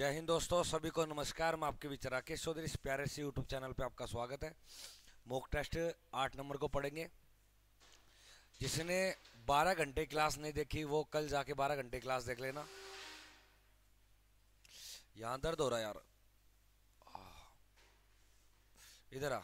जय हिंद दोस्तों सभी को नमस्कार मैं आपके बीच राकेश चौधरी इस प्यारे से यूट्यूब चैनल पे आपका स्वागत है मोक टेस्ट आठ नंबर को पढ़ेंगे जिसने बारह घंटे क्लास नहीं देखी वो कल जाके बारह घंटे क्लास देख लेना यहाँ दर्द हो रहा है यार इधर आ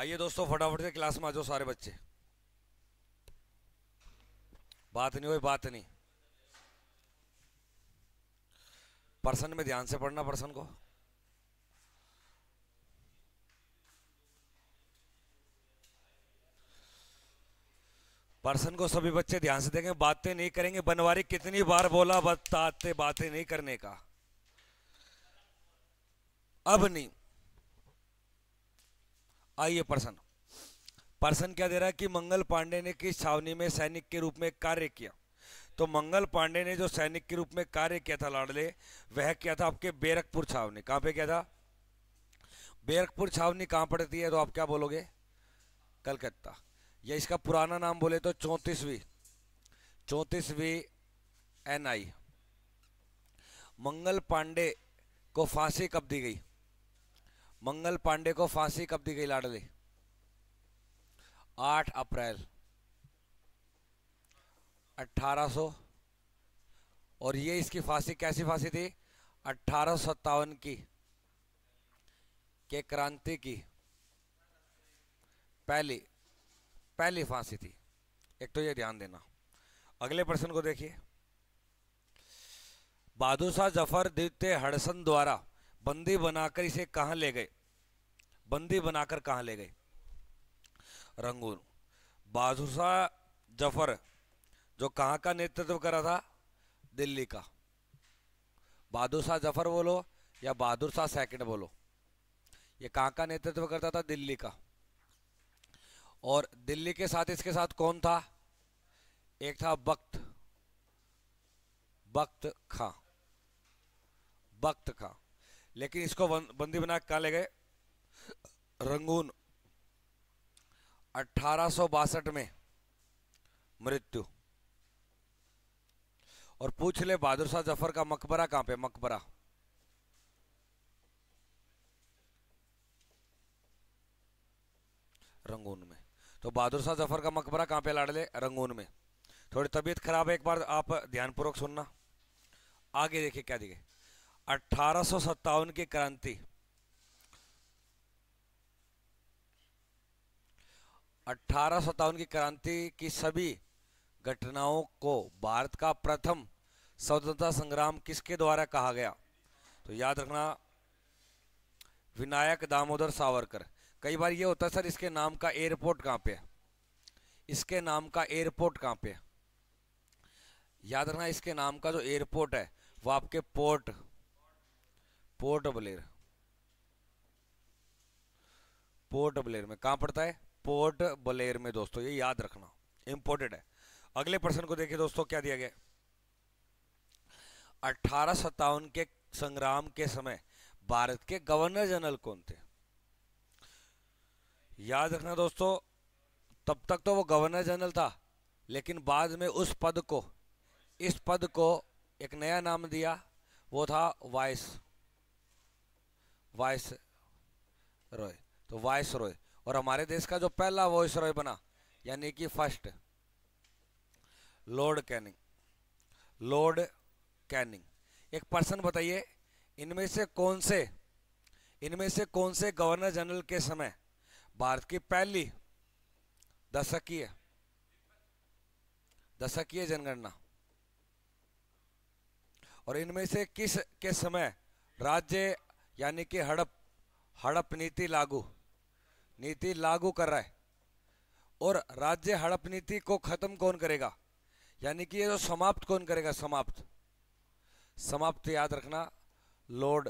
आइए दोस्तों फटाफट से क्लास में आ जाओ सारे बच्चे बात नहीं हुई बात नहीं पर्सन में ध्यान से पढ़ना पर्सन को पर्सन को सभी बच्चे ध्यान से देखें बातें नहीं करेंगे बनवारी कितनी बार बोला बताते बातें नहीं करने का अब नहीं आइए प्रश्न प्रश्न क्या दे रहा है कि मंगल पांडे ने किस छावनी में सैनिक के रूप में कार्य किया तो मंगल पांडे ने जो सैनिक के रूप में कार्य किया था लाडले वह क्या था आपके बेरकपुर छावनी कहाँ पे क्या था बेरकपुर छावनी कहाँ पड़ती है तो आप क्या बोलोगे कलकत्ता या इसका पुराना नाम बोले तो चौंतीसवीं चौंतीसवीं एनआई मंगल पांडे को फांसी कब दी गई मंगल पांडे को फांसी कब दी गई लाडली आठ अप्रैल सो और ये इसकी फांसी कैसी फांसी थी अट्ठारह की के क्रांति की पहली पहली फांसी थी एक तो ये ध्यान देना अगले प्रश्न को देखिए बहादुर शाह जफर द्वितीय हड़सन द्वारा बंदी बनाकर इसे कहाँ ले गए बंदी बनाकर कहाँ ले गए रंगून बादशाह जफर जो कहाँ का नेतृत्व करा था दिल्ली का बहादुर शाह जफर बोलो या बहादुर शाह सेकंड बोलो ये कहाँ का नेतृत्व करता था दिल्ली का और दिल्ली के साथ इसके साथ कौन था एक था बख्त बख्त खां बख्त खां लेकिन इसको बंदी बना के कहा ले गए रंगून अठारह में मृत्यु और पूछ ले बहादुर शाह जफर का मकबरा कहां पे मकबरा रंगून में तो बहादुर शाह जफर का मकबरा कहां पे ले रंगून में थोड़ी तबीयत खराब है एक बार आप ध्यानपूर्वक सुनना आगे देखिए क्या दिखे सत्तावन की क्रांति अठारह की क्रांति की सभी घटनाओं को भारत का प्रथम स्वतंत्रता संग्राम किसके द्वारा कहा गया तो याद रखना विनायक दामोदर सावरकर कई बार ये होता है सर इसके नाम का एयरपोर्ट कहाँ पे है इसके नाम का एयरपोर्ट कहाँ पे है याद रखना इसके नाम का जो एयरपोर्ट है वो आपके पोर्ट पोर्ट ब्लेर पोर्ट ब्लेयर में कहाँ पड़ता है इम्पोर्ट बलेर में दोस्तों ये याद रखना इम्पोर्टेड है अगले प्रश्न को देखिए दोस्तों क्या दिया गया अठारह सत्तावन के संग्राम के समय भारत के गवर्नर जनरल कौन थे याद रखना दोस्तों तब तक तो वो गवर्नर जनरल था लेकिन बाद में उस पद को इस पद को एक नया नाम दिया वो था वाइस वाइस रॉय तो वाइस रॉय और हमारे देश का जो पहला वॉइस रॉय बना यानी कि first Lord Canning Lord Canning एक पर्सन बताइए इनमें से कौन से इनमें से कौन से गवर्नर जनरल के समय भारत की पहली दशकीय दशकीय जनगणना और इनमें से किस के समय राज्य यानी कि हड़प हड़प नीति लागू नीति लागू कर रहा है और राज्य हड़प नीति को खत्म कौन करेगा यानी कि ये जो समाप्त कौन करेगा समाप्त समाप्त तो याद रखना लॉर्ड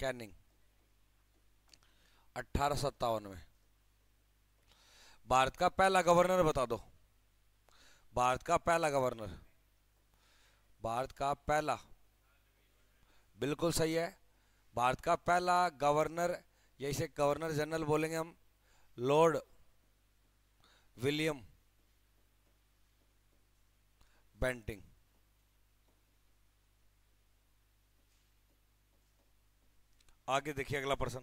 कैनिंग अट्ठारह में भारत का पहला गवर्नर बता दो भारत का पहला गवर्नर भारत का पहला बिल्कुल सही है भारत का पहला गवर्नर जैसे गवर्नर जनरल बोलेंगे हम लॉर्ड विलियम बेंटिंग आगे देखिए अगला प्रश्न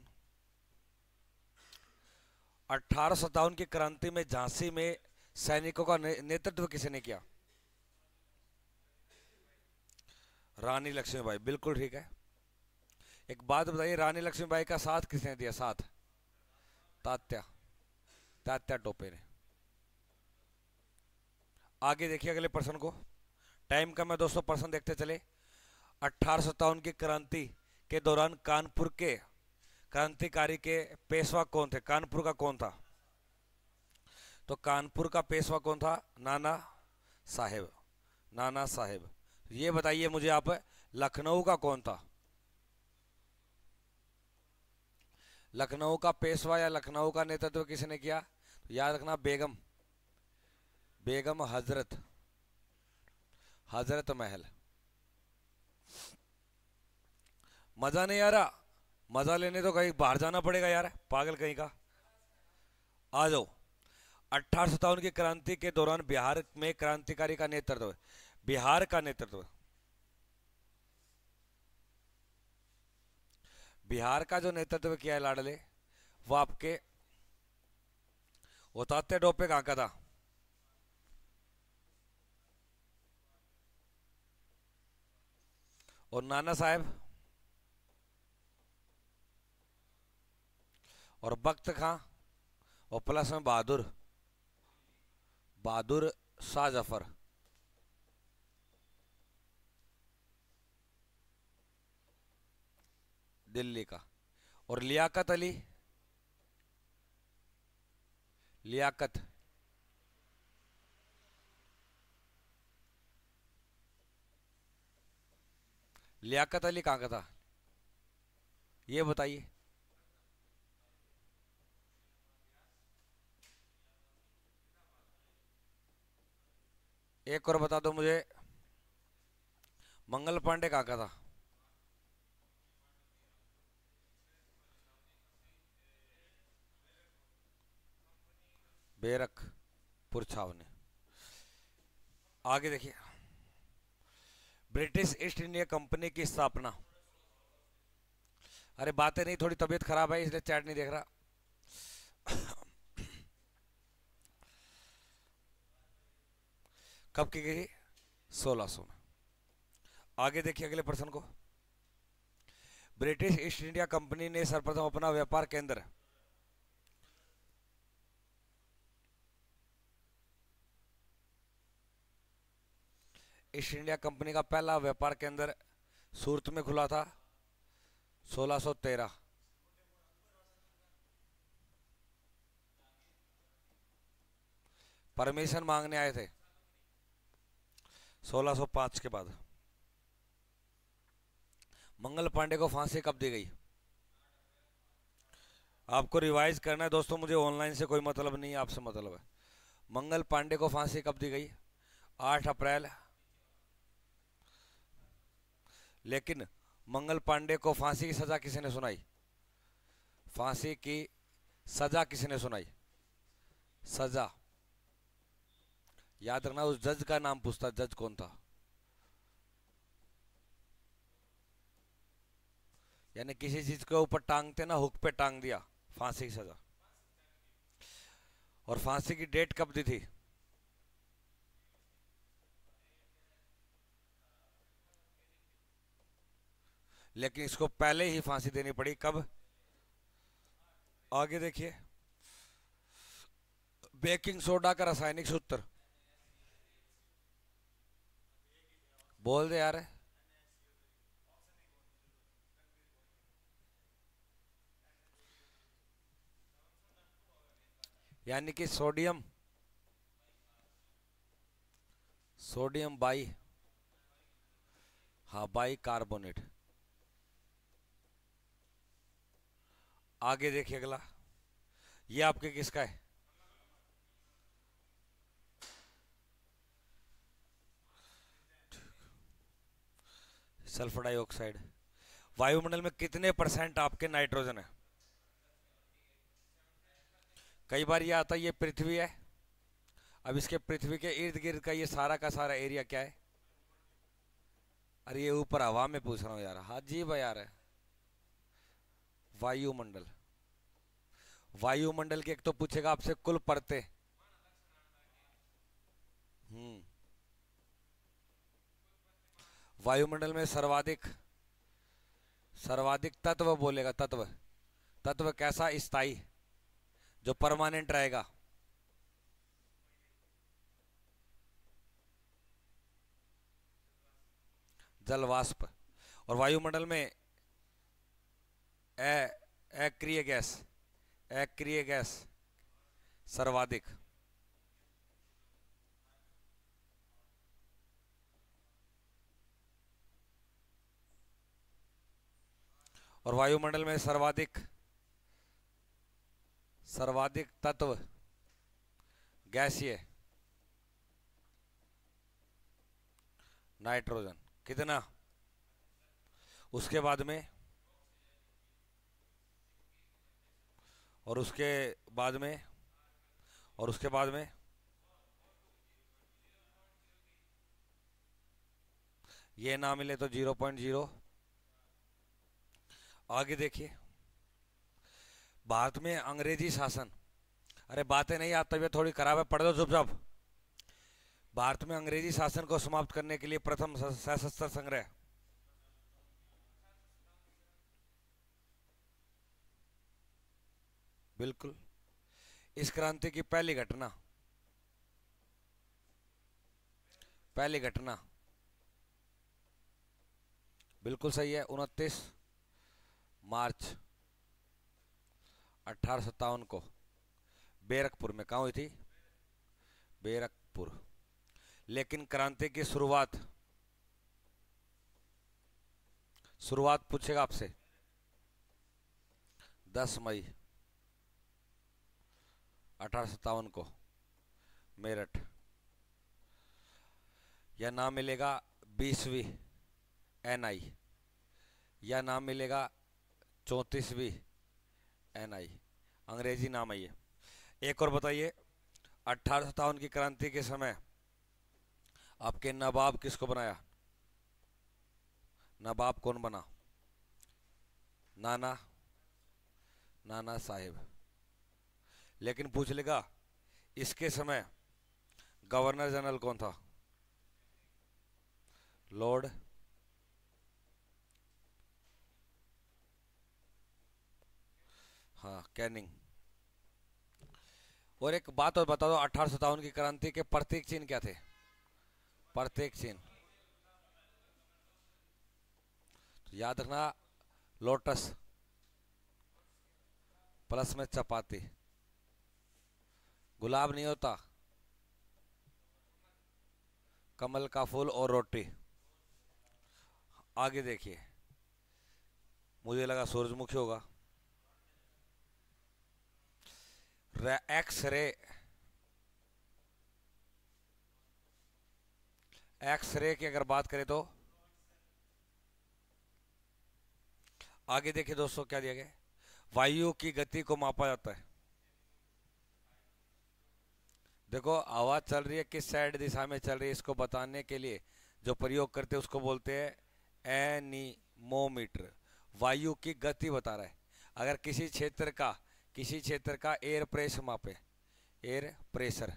अठारह की क्रांति में झांसी में सैनिकों का नेतृत्व किसने किया रानी लक्ष्मीबाई बिल्कुल ठीक है एक बात बताइए रानी लक्ष्मीबाई का साथ किसने दिया साथ तात्या तात्या टोपे ने आगे देखिए अगले प्रश्न को टाइम कम है दोस्तों प्रश्न देखते चले अठारह की क्रांति के दौरान कानपुर के क्रांतिकारी के पेशवा कौन थे कानपुर का कौन था तो कानपुर का पेशवा कौन था नाना साहेब नाना साहेब ये बताइए मुझे आप लखनऊ का कौन था लखनऊ का पेशवा या लखनऊ का नेतृत्व किसने किया तो याद रखना बेगम बेगम हजरत हजरत महल मजा नहीं आ रहा मजा लेने तो कहीं बाहर जाना पड़ेगा यार पागल कहीं का आ जाओ अठारह की क्रांति के दौरान बिहार में क्रांतिकारी का नेतृत्व बिहार का नेतृत्व बिहार का जो नेतृत्व किया है लाडले वो आपके उताते डोपे कहाँ का था और नाना साहब और भक्त खां और प्लस में बहादुर बहादुर शाह जफर दिल्ली का और लियाकत अली लियाकत लियाकत अली कहाँ का था ये बताइए एक और बता दो मुझे मंगल पांडे कहाँ का था बेरक पुरछाव ने आगे देखिए ब्रिटिश ईस्ट इंडिया कंपनी की स्थापना अरे बातें नहीं थोड़ी तबीयत खराब है इसलिए चैट नहीं देख रहा कब की गई सोलह सौ में आगे देखिए अगले प्रश्न को ब्रिटिश ईस्ट इंडिया कंपनी ने सर्वप्रथम अपना व्यापार केंद्र ईस्ट इंडिया कंपनी का पहला व्यापार केंद्र सूरत में खुला था 1613 परमिशन मांगने आए थे 1605 के बाद मंगल पांडे को फांसी कब दी गई आपको रिवाइज करना है दोस्तों मुझे ऑनलाइन से कोई मतलब नहीं है आपसे मतलब है मंगल पांडे को फांसी कब दी गई 8 अप्रैल लेकिन मंगल पांडे को फांसी की सजा किसने सुनाई फांसी की सजा किसने सुनाई सजा याद रखना उस जज का नाम पूछता जज कौन था यानी किसी चीज के ऊपर टांगते ना हुक पे टांग दिया फांसी की सजा और फांसी की डेट कब दी थी लेकिन इसको पहले ही फांसी देनी पड़ी कब आगे देखिए बेकिंग सोडा का रासायनिक सूत्र बोल दे यार यानी कि सोडियम सोडियम बाई हाँ बाई कार्बोनेट आगे देखिए अगला ये आपके किसका है सल्फर डाइऑक्साइड वायुमंडल में कितने परसेंट आपके नाइट्रोजन है कई बार ये आता है ये पृथ्वी है अब इसके पृथ्वी के इर्द गिर्द का ये सारा का सारा एरिया क्या है अरे ये ऊपर हवा में पूछ रहा हूँ यार हाँ जी भाई यार है वायुमंडल वायुमंडल के एक तो पूछेगा आपसे कुल पड़ते हम्म वायुमंडल में सर्वाधिक सर्वाधिक तत्व बोलेगा तत्व तत्व कैसा स्थाई जो परमानेंट रहेगा जलवाष्प और वायुमंडल में एक्रिय गैस एक्रिय गैस सर्वाधिक और वायुमंडल में सर्वाधिक सर्वाधिक तत्व गैसीय नाइट्रोजन कितना उसके बाद में और उसके बाद में और उसके बाद में ये ना मिले तो जीरो पॉइंट जीरो आगे देखिए भारत में अंग्रेजी शासन अरे बातें नहीं आप तबियत थोड़ी खराब है पढ़ दो चुपचाप भारत में अंग्रेजी शासन को समाप्त करने के लिए प्रथम सशस्त्र संग्रह बिल्कुल इस क्रांति की पहली घटना पहली घटना बिल्कुल सही है उनतीस मार्च अठारह को बेरकपुर में कहा हुई थी बेरकपुर लेकिन क्रांति की शुरुआत शुरुआत पूछेगा आपसे 10 मई अठारह को मेरठ या नाम मिलेगा बीसवीं एनआई या नाम मिलेगा चौंतीसवीं एनआई अंग्रेजी नाम है ये एक और बताइए अठारह की क्रांति के समय आपके नवाब किसको बनाया नवाब कौन बना नाना नाना साहेब लेकिन पूछ लेगा इसके समय गवर्नर जनरल कौन था लॉर्ड हाँ कैनिंग और एक बात और बता दो अठारह की क्रांति के प्रतीक चिन्ह क्या थे प्रत्येक चिन्ह तो याद रखना लोटस प्लस में चपाती गुलाब नहीं होता कमल का फूल और रोटी आगे देखिए मुझे लगा सूरजमुखी होगा एक्सरे एक्सरे की अगर बात करें तो आगे देखिए दोस्तों क्या दिया गया वायु की गति को मापा जाता है देखो आवाज़ चल रही है किस साइड दिशा में चल रही है इसको बताने के लिए जो प्रयोग करते हैं उसको बोलते हैं एनीमोमीटर वायु की गति बता रहा है अगर किसी क्षेत्र का किसी क्षेत्र का एयर प्रेशर मापे एयर प्रेशर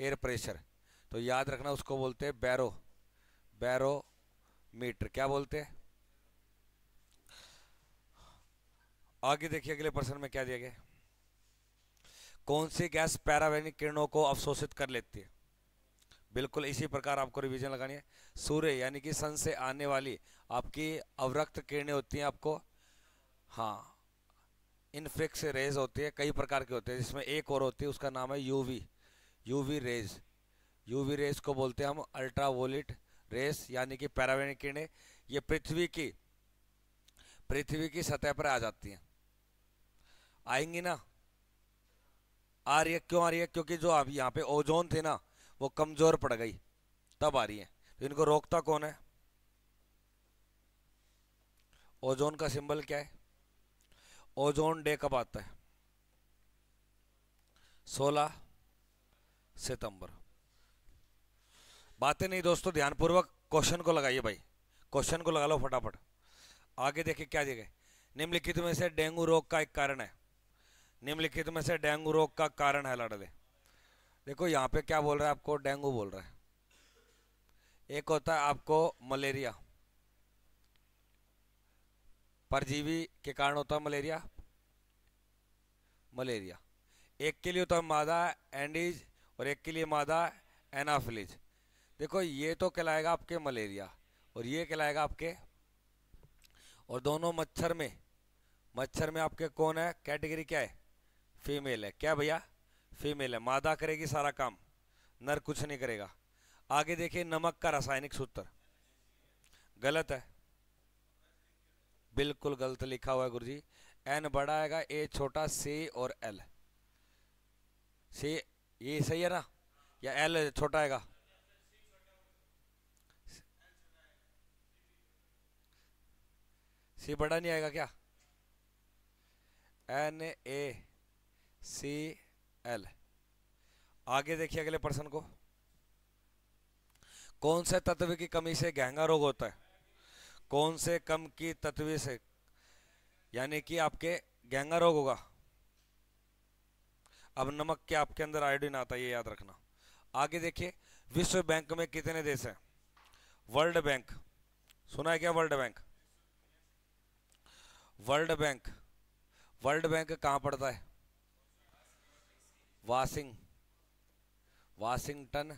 एयर प्रेशर तो याद रखना उसको बोलते हैं बैरो बैरो मीटर क्या बोलते हैं आगे देखिए अगले प्रश्न में क्या दिया गया कौन सी गैस पैरावैनिक किरणों को अवशोषित कर लेती है बिल्कुल इसी प्रकार आपको रिवीजन लगानी है सूर्य यानी कि सन से आने वाली आपकी अवरक्त किरणें होती हैं आपको हाँ इनफ्रिक्स रेज होती है कई प्रकार के होते हैं जिसमें एक और होती है उसका नाम है UV UV rays UV rays को बोलते हैं हम अल्ट्रावोलिट रेस यानी कि पैरावैनिक किरणें ये पृथ्वी की पृथ्वी की सतह पर आ जाती हैं आएंगी ना आ रही है क्यों आ रही है क्योंकि जो अभी यहाँ पे ओजोन थे ना वो कमज़ोर पड़ गई तब आ रही है तो इनको रोकता कौन है ओजोन का सिंबल क्या है ओजोन डे कब आता है 16 सितंबर बातें नहीं दोस्तों ध्यानपूर्वक क्वेश्चन को लगाइए भाई क्वेश्चन को लगा लो फटाफट आगे देखिए क्या देखें निम्नलिखित में से डेंगू रोग का एक कारण है निम्नलिखित में से डेंगू रोग का कारण है लड़ले देखो यहाँ पे क्या बोल रहा है आपको डेंगू बोल रहा है एक होता है आपको मलेरिया परजीवी के कारण होता है मलेरिया मलेरिया एक के लिए होता है मादा एंडीज और एक के लिए मादा एनाफिलिज देखो ये तो कहलाएगा आपके मलेरिया और ये कहलाएगा आपके और दोनों मच्छर में मच्छर में आपके कौन है कैटेगरी क्या है फीमेल है क्या भैया फीमेल है मादा करेगी सारा काम नर कुछ नहीं करेगा आगे देखिए नमक का रासायनिक सूत्र गलत है बिल्कुल गलत लिखा हुआ है गुरु जी एन बड़ा आएगा ए छोटा सी और एल सी ये सही है ना या एल छोटा आएगा सी बड़ा नहीं आएगा क्या एन ए सी एल आगे देखिए अगले प्रश्न को कौन से तत्व की कमी से गहंगा रोग होता है कौन से कम की तत्व से यानी कि आपके गहंगा रोग होगा अब नमक के आपके अंदर आयोडीन आता है ये याद रखना आगे देखिए विश्व बैंक में कितने देश हैं वर्ल्ड बैंक सुना है क्या World Bank World Bank World Bank कहाँ पड़ता है वाशिंग वाशिंगटन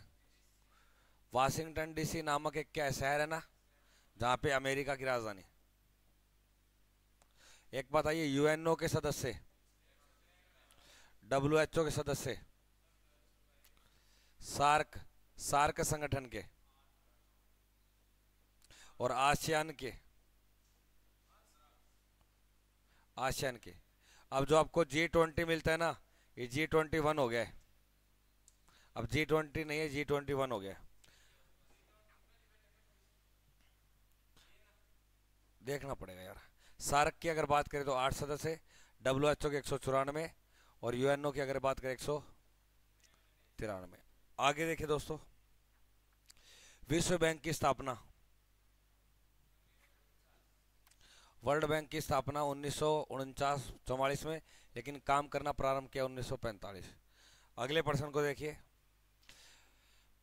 वाशिंगटन डीसी नामक एक क्या शहर है ना जहाँ पे अमेरिका की राजधानी एक बताइए यूएनओ के सदस्य डब्ल्यूएचओ के सदस्य सार्क सार्क संगठन के और आसियान के आसियान के अब जो आपको जी ट्वेंटी मिलता है ना ये जी ट्वेंटी वन हो गया अब जी ट्वेंटी नहीं है जी ट्वेंटी वन हो गया देखना पड़ेगा यार सारक की अगर बात करें तो आठ सदस्य डब्ल्यू एच ओ के एक सौ चौरानवे और यू एन ओ की अगर बात करें एक सौ तिरानवे आगे देखिए दोस्तों विश्व बैंक की स्थापना वर्ल्ड बैंक की स्थापना उन्नीस सौ में लेकिन काम करना प्रारंभ किया 1945 अगले प्रश्न को देखिए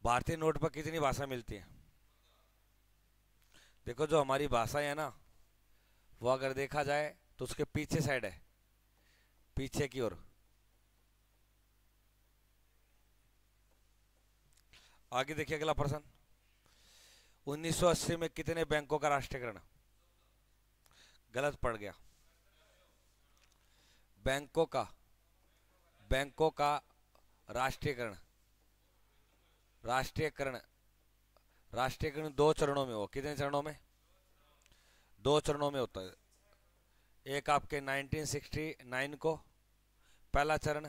भारतीय नोट पर कितनी भाषा मिलती है देखो जो हमारी भाषा है ना वो अगर देखा जाए तो उसके पीछे साइड है पीछे की ओर आगे देखिए अगला प्रश्न 1980 में कितने बैंकों का राष्ट्रीयकरण गलत पड़ गया बैंकों का बैंकों का राष्ट्रीयकरण राष्ट्रीयकरण राष्ट्रीयकरण दो चरणों में हो कितने चरणों में दो चरणों में होता है एक आपके 1969 को पहला चरण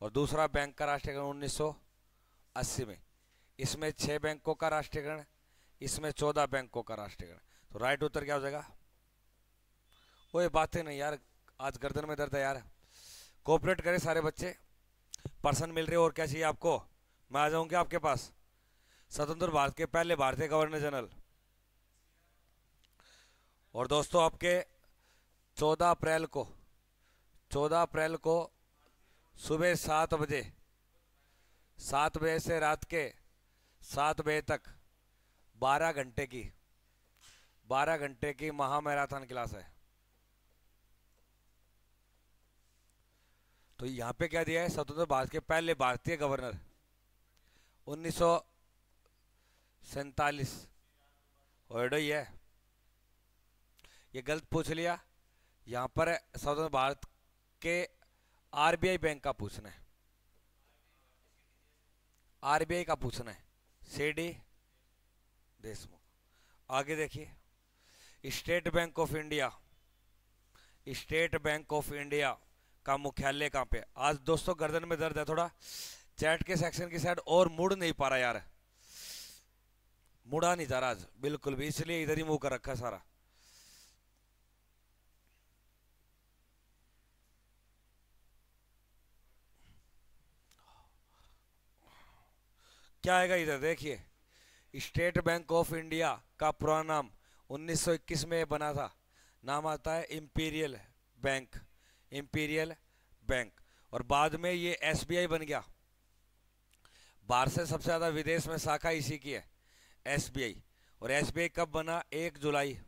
और दूसरा बैंक का राष्ट्रीयकरण 1980 में इसमें छह बैंकों का राष्ट्रीयकरण इसमें चौदह बैंकों का राष्ट्रीयकरण तो राइट उत्तर क्या हो जाएगा वो ये बातें नहीं यार आज गर्दन में दर्द है यार कोऑपरेट करें सारे बच्चे पर्सन मिल रहे और क्या चाहिए आपको मैं आ जाऊँगी आपके पास स्वतंत्र भारत के पहले भारतीय गवर्नर जनरल और दोस्तों आपके 14 अप्रैल को 14 अप्रैल को सुबह सात बजे सात बजे से रात के सात बजे तक बारह घंटे की बारह घंटे की महामैराथन क्लास है तो यहाँ पे क्या दिया है स्वतंत्र भारत के पहले भारतीय गवर्नर उन्नीस सौ सैतालीस वर्ड है ये गलत पूछ लिया यहाँ पर स्वतंत्र भारत के आरबीआई बैंक का पूछना है आरबीआई का पूछना है डी देशमुख आगे देखिए State Bank of India State Bank of India का मुख्यालय कहाँ पे आज दोस्तों गर्दन में दर्द है थोड़ा चैट के सेक्शन की साइड और मुड़ नहीं पा रहा यार मुड़ा नहीं जा रहा आज बिल्कुल भी इसलिए इधर ही मुंह कर रखा सारा क्या आएगा इधर देखिए स्टेट बैंक ऑफ इंडिया का पुराना नाम 1921 में बना था नाम आता है इंपीरियल बैंक इंपीरियल बैंक और बाद में ये एसबीआई बन गया बाहर से सबसे ज़्यादा विदेश में शाखा इसी की है एसबीआई और एसबीआई कब बना एक जुलाई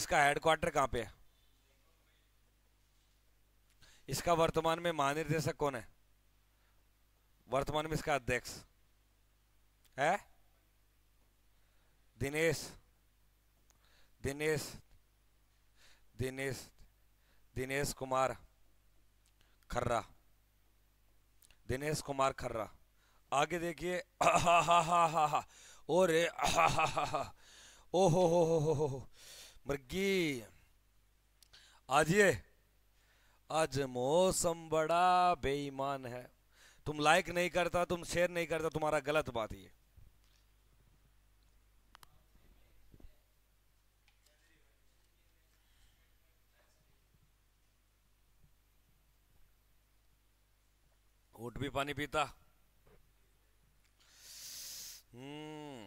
इसका हेडक्वार्टर कहाँ पे है इसका वर्तमान में महानिर्देशक कौन है वर्तमान में इसका अध्यक्ष है दिनेश दिनेश दिनेश दिनेश कुमार खर्रा दिनेश कुमार खर्रा आगे देखिए हा हा हा हा हा ओ रे ओ हो हो हो हो हो मृगी आज ये आज मौसम बड़ा बेईमान है तुम लाइक नहीं करता तुम शेयर नहीं करता तुम्हारा गलत बात ये घूट भी पानी पीता हम्म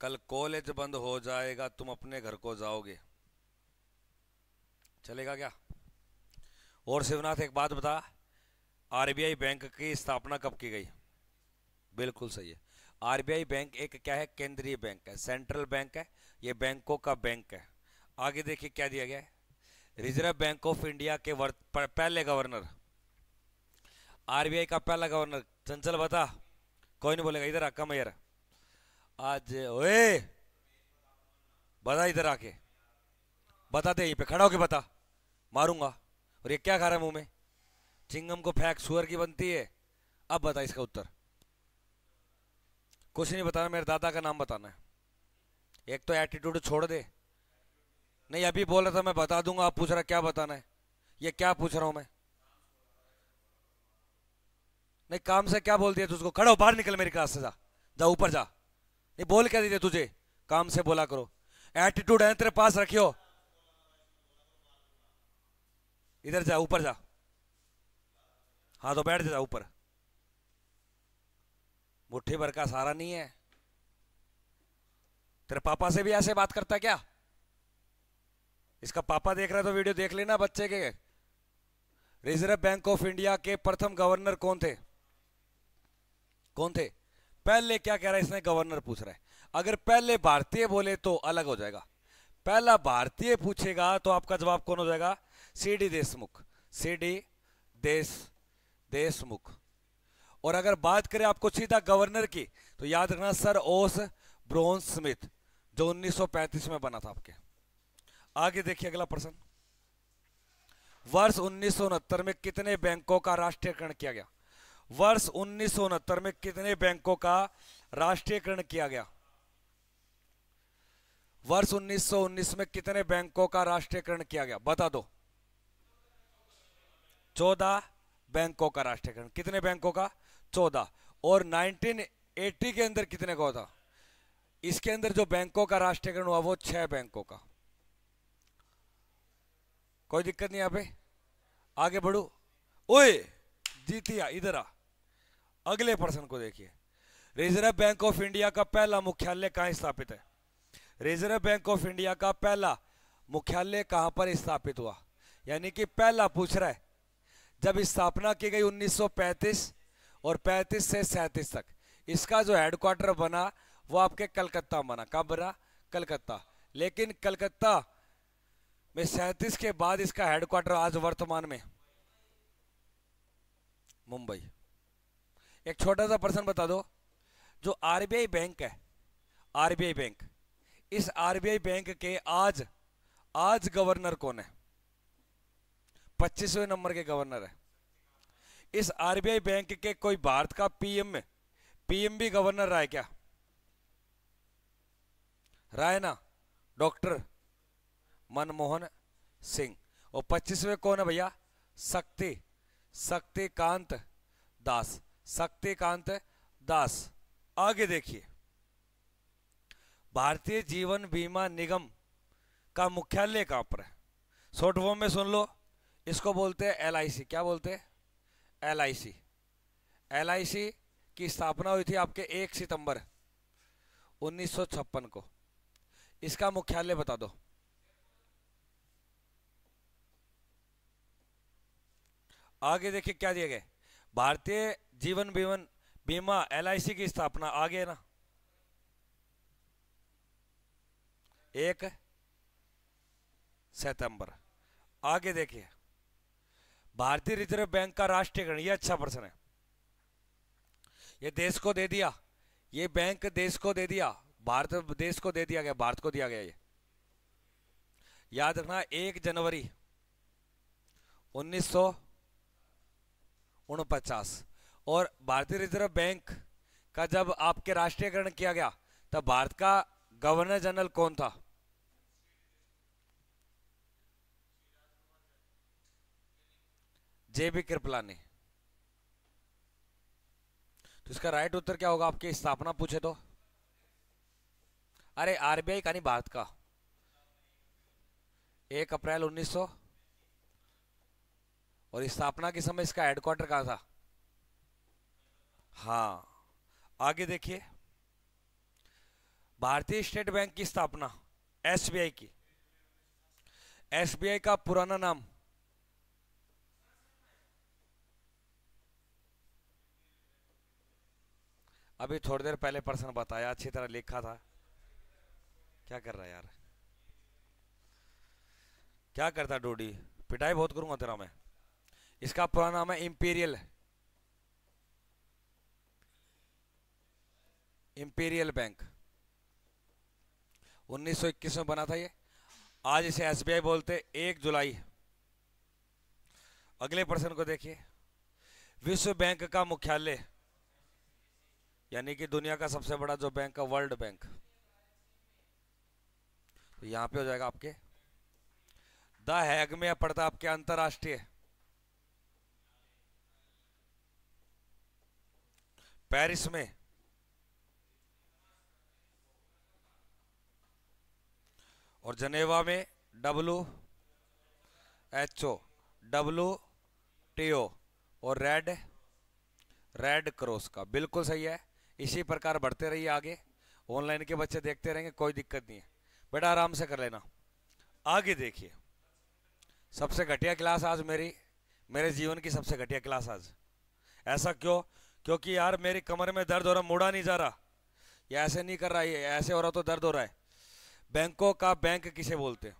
कल कॉलेज बंद हो जाएगा तुम अपने घर को जाओगे चलेगा क्या और शिवनाथ एक बात बता आरबीआई बैंक की स्थापना कब की गई बिल्कुल सही है आरबीआई बैंक एक क्या है केंद्रीय बैंक है सेंट्रल बैंक है ये बैंकों का बैंक है आगे देखिए क्या दिया गया है रिजर्व बैंक ऑफ इंडिया के पहले गवर्नर आरबीआई का पहला गवर्नर चंचल बता कोई नहीं बोलेगा इधर आ कम यार आज ओए बता इधर आके बता दे यहीं पे खड़ा होके बता मारूंगा और ये क्या खा रहा है मुंह में चिंगम को फेंक सुअर की बनती है अब बता इसका उत्तर कुछ नहीं बताना मेरे दादा का नाम बताना है एक तो एटीट्यूड छोड़ दे नहीं अभी बोल रहा था मैं बता दूंगा आप पूछ रहा क्या बताना है ये क्या पूछ रहा हूं मैं नहीं काम से क्या बोल दिया तुझको खड़ो बाहर निकल मेरी क्लास से जा जा ऊपर जा नहीं बोल क्या दीजिए तुझे काम से बोला करो एटीट्यूड है तेरे पास रखियो इधर जा ऊपर जा हाँ तो बैठ जा ऊपर मुट्ठी भर का सारा नहीं है तेरे पापा से भी ऐसे बात करता क्या इसका पापा देख रहा है तो वीडियो देख लेना बच्चे के रिजर्व बैंक ऑफ इंडिया के प्रथम गवर्नर कौन थे कौन थे पहले क्या कह रहा है इसने गवर्नर पूछ रहा है अगर पहले भारतीय बोले तो अलग हो जाएगा पहला भारतीय पूछेगा तो आपका जवाब कौन हो जाएगा C D Deshmukh C D Desh Deshmukh और अगर बात करें आपको सीधा गवर्नर की तो याद रखना सर ओस ब्रोन स्मिथ जो 1935 में बना था आपके आगे देखिए अगला प्रश्न वर्ष उन्नीस में कितने बैंकों का राष्ट्रीयकरण किया गया वर्ष उन्नीस में कितने बैंकों का राष्ट्रीयकरण किया गया वर्ष 1919 में कितने बैंकों का राष्ट्रीयकरण किया गया बता दो चौदह बैंकों का राष्ट्रीयकरण कितने बैंकों का चौदह और 1980 के अंदर कितने का होता इसके अंदर जो बैंकों का राष्ट्रीयकरण हुआ वो छह बैंकों का कोई दिक्कत नहीं यहां पे आगे बढ़ू ओए जीतिया इधर आ अगले प्रश्न को देखिए रिजर्व बैंक ऑफ इंडिया का पहला मुख्यालय कहाँ स्थापित है रिजर्व बैंक ऑफ इंडिया का पहला मुख्यालय कहाँ पर स्थापित हुआ यानी कि पहला पूछ रहा है जब स्थापना की गई 1935 और 35 से सैंतीस तक इसका जो हेडक्वार्टर बना वो आपके कलकत्ता बना कब बना कलकत्ता लेकिन कलकत्ता में सैंतीस के बाद इसका हेडक्वार्टर आज वर्तमान में मुंबई एक छोटा सा प्रश्न बता दो जो आरबीआई बैंक है आरबीआई बैंक इस आरबीआई बैंक के आज आज गवर्नर कौन है पच्चीसवें नंबर के गवर्नर है इस आरबीआई बैंक के कोई भारत का पीएम पीएम भी गवर्नर रहा है क्या राय ना डॉक्टर मनमोहन सिंह और पच्चीसवें कौन है भैया शक्ति शक्तिकांत दास शक्तिकांत दास आगे देखिए भारतीय जीवन बीमा निगम का मुख्यालय कहां पर है शॉर्ट फॉर्म में सुन लो इसको बोलते हैं एलआईसी क्या बोलते हैं एलआईसी एलआईसी की स्थापना हुई थी आपके एक सितंबर 1956 को इसका मुख्यालय बता दो आगे देखिए क्या दिया गया भारतीय जीवन बीवन बीमा एलआईसी की स्थापना आ गया ना एक सितंबर आगे देखिए भारतीय रिजर्व बैंक का राष्ट्रीयकरण यह अच्छा प्रश्न है यह देश को दे दिया ये बैंक देश को दे दिया भारत देश को दे दिया गया भारत को दिया गया ये याद रखना एक जनवरी उन्नीस उनपचास और भारतीय रिजर्व बैंक का जब आपके राष्ट्रीयकरण किया गया तब भारत का गवर्नर जनरल कौन था जेबी कृपलानी तो इसका राइट उत्तर क्या होगा आपकी स्थापना पूछे तो अरे आरबीआई का नहीं भारत का एक अप्रैल उन्नीस सौ और स्थापना के समय इसका हेडक्वार्टर कहा था हाँ आगे देखिए भारतीय स्टेट बैंक की स्थापना एसबीआई की एसबीआई का पुराना नाम अभी थोड़ी देर पहले पर्सन बताया अच्छी तरह लिखा था क्या कर रहा है यार क्या करता डोडी पिटाई बहुत करूंगा तेरा मैं इसका पूरा नाम है इंपीरियल इंपीरियल बैंक 1921 में बना था ये आज इसे एसबीआई बोलते एक जुलाई अगले प्रश्न को देखिए विश्व बैंक का मुख्यालय यानी कि दुनिया का सबसे बड़ा जो बैंक है वर्ल्ड बैंक तो यहां पे हो जाएगा आपके द हैग में पड़ता आपके अंतरराष्ट्रीय पेरिस में और जनेवा में W H O W T O और रेड रेड क्रॉस का बिल्कुल सही है इसी प्रकार बढ़ते रहिए आगे ऑनलाइन के बच्चे देखते रहेंगे कोई दिक्कत नहीं है बेटा आराम से कर लेना आगे देखिए सबसे घटिया क्लास आज मेरी मेरे जीवन की सबसे घटिया क्लास आज ऐसा क्यों क्योंकि यार मेरी कमर में दर्द हो रहा मुड़ा नहीं जा रहा ये ऐसे नहीं कर रहा ये ऐसे हो रहा तो दर्द हो रहा है बैंकों का बैंक किसे बोलते हैं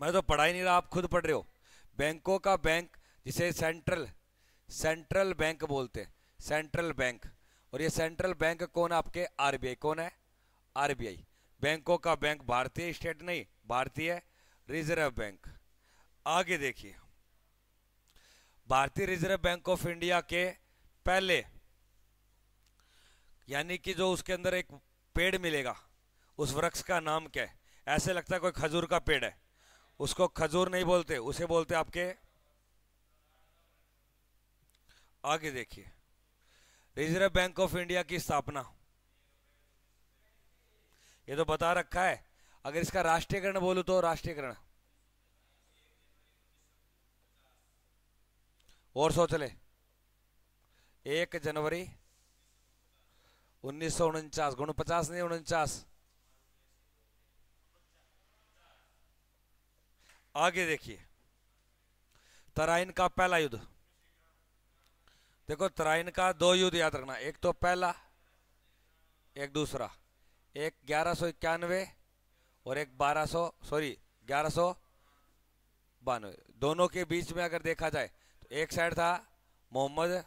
मैं तो पढ़ा ही नहीं रहा आप खुद पढ़ रहे हो बैंकों का बैंक जिसे सेंट्रल सेंट्रल बैंक बोलते हैं सेंट्रल बैंक और ये सेंट्रल बैंक कौन है आपके आरबीआई कौन है आरबीआई बैंकों का बैंक भारतीय स्टेट नहीं भारतीय रिजर्व बैंक आगे देखिए भारतीय रिजर्व बैंक ऑफ इंडिया के पहले यानी कि जो उसके अंदर एक पेड़ मिलेगा उस वृक्ष का नाम क्या है ऐसे लगता है कोई खजूर का पेड़ है उसको खजूर नहीं बोलते उसे बोलते आपके आगे देखिए रिजर्व बैंक ऑफ इंडिया की स्थापना ये तो बता रखा है अगर इसका राष्ट्रीयकरण बोलू तो राष्ट्रीयकरण और सोच ले एक जनवरी उन्नीस सौ उनचास गुण पचास नहीं उनचास आगे देखिए तराइन का पहला युद्ध देखो तराइन का दो युद्ध याद रखना एक तो पहला एक दूसरा एक ग्यारह सौ इक्यानवे और एक बारह सौ सॉरी ग्यारह सौ बानवे दोनों के बीच में अगर देखा जाए तो एक साइड था मोहम्मद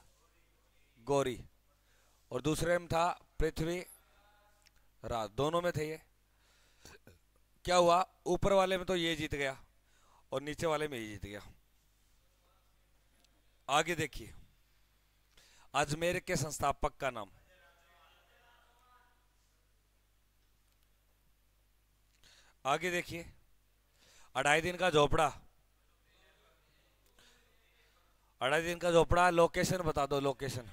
गौरी और दूसरे में था पृथ्वी राज दोनों में थे ये क्या हुआ ऊपर वाले में तो ये जीत गया और नीचे वाले में ये जीत गया आगे देखिए अजमेर के संस्थापक का नाम आगे देखिए अढ़ाई दिन का झोपड़ा अढ़ाई दिन का झोपड़ा लोकेशन बता दो लोकेशन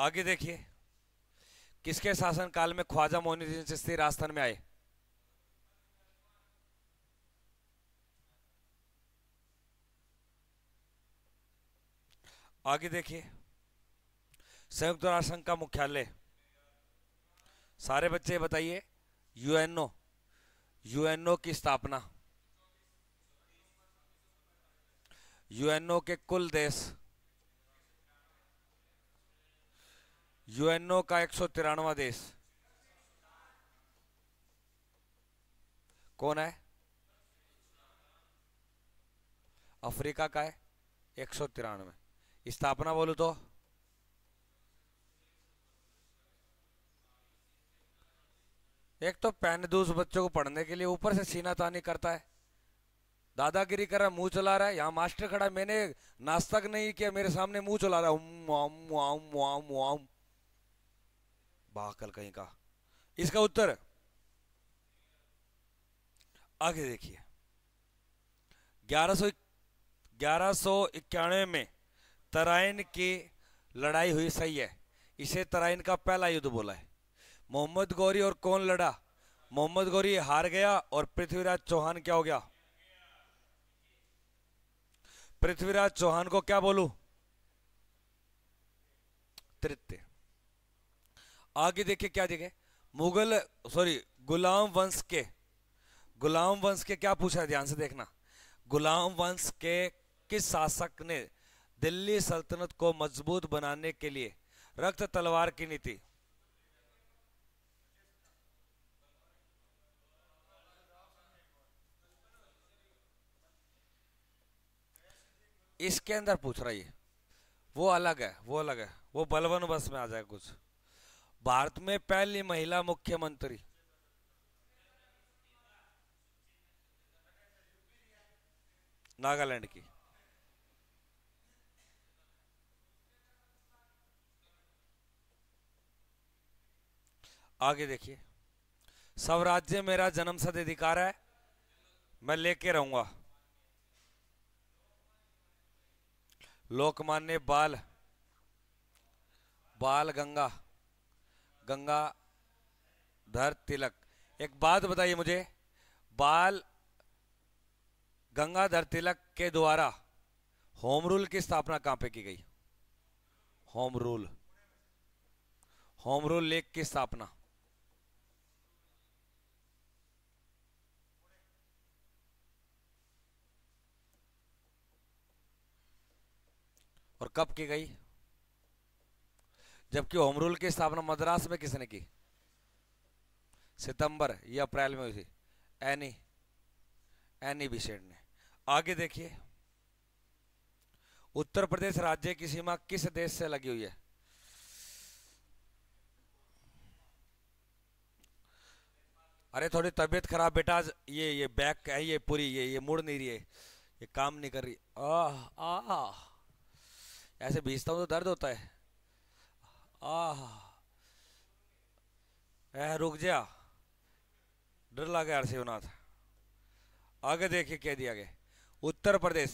आगे देखिए किसके शासनकाल में ख्वाजा मोइनुद्दीन चिश्ती राजस्थान में आए आगे देखिए संयुक्त राष्ट्र संघ का मुख्यालय सारे बच्चे बताइए यूएनओ यूएनओ की स्थापना यूएनओ के कुल देश यूएनओ का एक सौ तिरानवा देश कौन है अफ्रीका का है एक सौ तिरानवे स्थापना बोलो तो एक तो पहन दूस बच्चों को पढ़ने के लिए ऊपर से सीना तानी करता है दादागिरी कर रहा मुंह चला रहा है यहाँ मास्टर खड़ा मैंने नाश्ता नहीं किया मेरे सामने मुंह चला रहा है बाकल कहीं का इसका उत्तर आगे देखिए ग्यारह सौ में तराइन की लड़ाई हुई सही है इसे तराइन का पहला युद्ध बोला है मोहम्मद गौरी और कौन लड़ा मोहम्मद गौरी हार गया और पृथ्वीराज चौहान क्या हो गया पृथ्वीराज चौहान को क्या बोलू तृतीय आगे देखिए क्या देखे मुगल सॉरी गुलाम वंश के गुलाम वंश के क्या पूछा है ध्यान से देखना गुलाम वंश के किस शासक ने दिल्ली सल्तनत को मजबूत बनाने के लिए रक्त तलवार की नीति इसके अंदर पूछ रहा है वो अलग है वो अलग है वो बलवन बस में आ जाए कुछ भारत में पहली महिला मुख्यमंत्री नागालैंड की आगे देखिए स्वराज्य मेरा जन्म सद अधिकार है मैं लेके रहूंगा लोकमान्य बाल बाल गंगा गंगाधर तिलक एक बात बताइए मुझे बाल गंगाधर तिलक के द्वारा होम रूल की स्थापना कहां पे की गई home rule home rule league की स्थापना और कब की गई जबकि होम रूल की स्थापना मद्रास में किसने की सितंबर या अप्रैल में हुई थी एनी एनी बिशेड ने आगे देखिए उत्तर प्रदेश राज्य की सीमा किस देश से लगी हुई है अरे थोड़ी तबीयत खराब बेटा ये ये बैक है ये पूरी ये ये मुड़ नहीं रही है ये काम नहीं कर रही आ आ ऐसे भीजता हूँ तो दर्द होता है आह रुक जा डर लगा यार शिवनाथ आगे देखिए क्या दिया गया उत्तर प्रदेश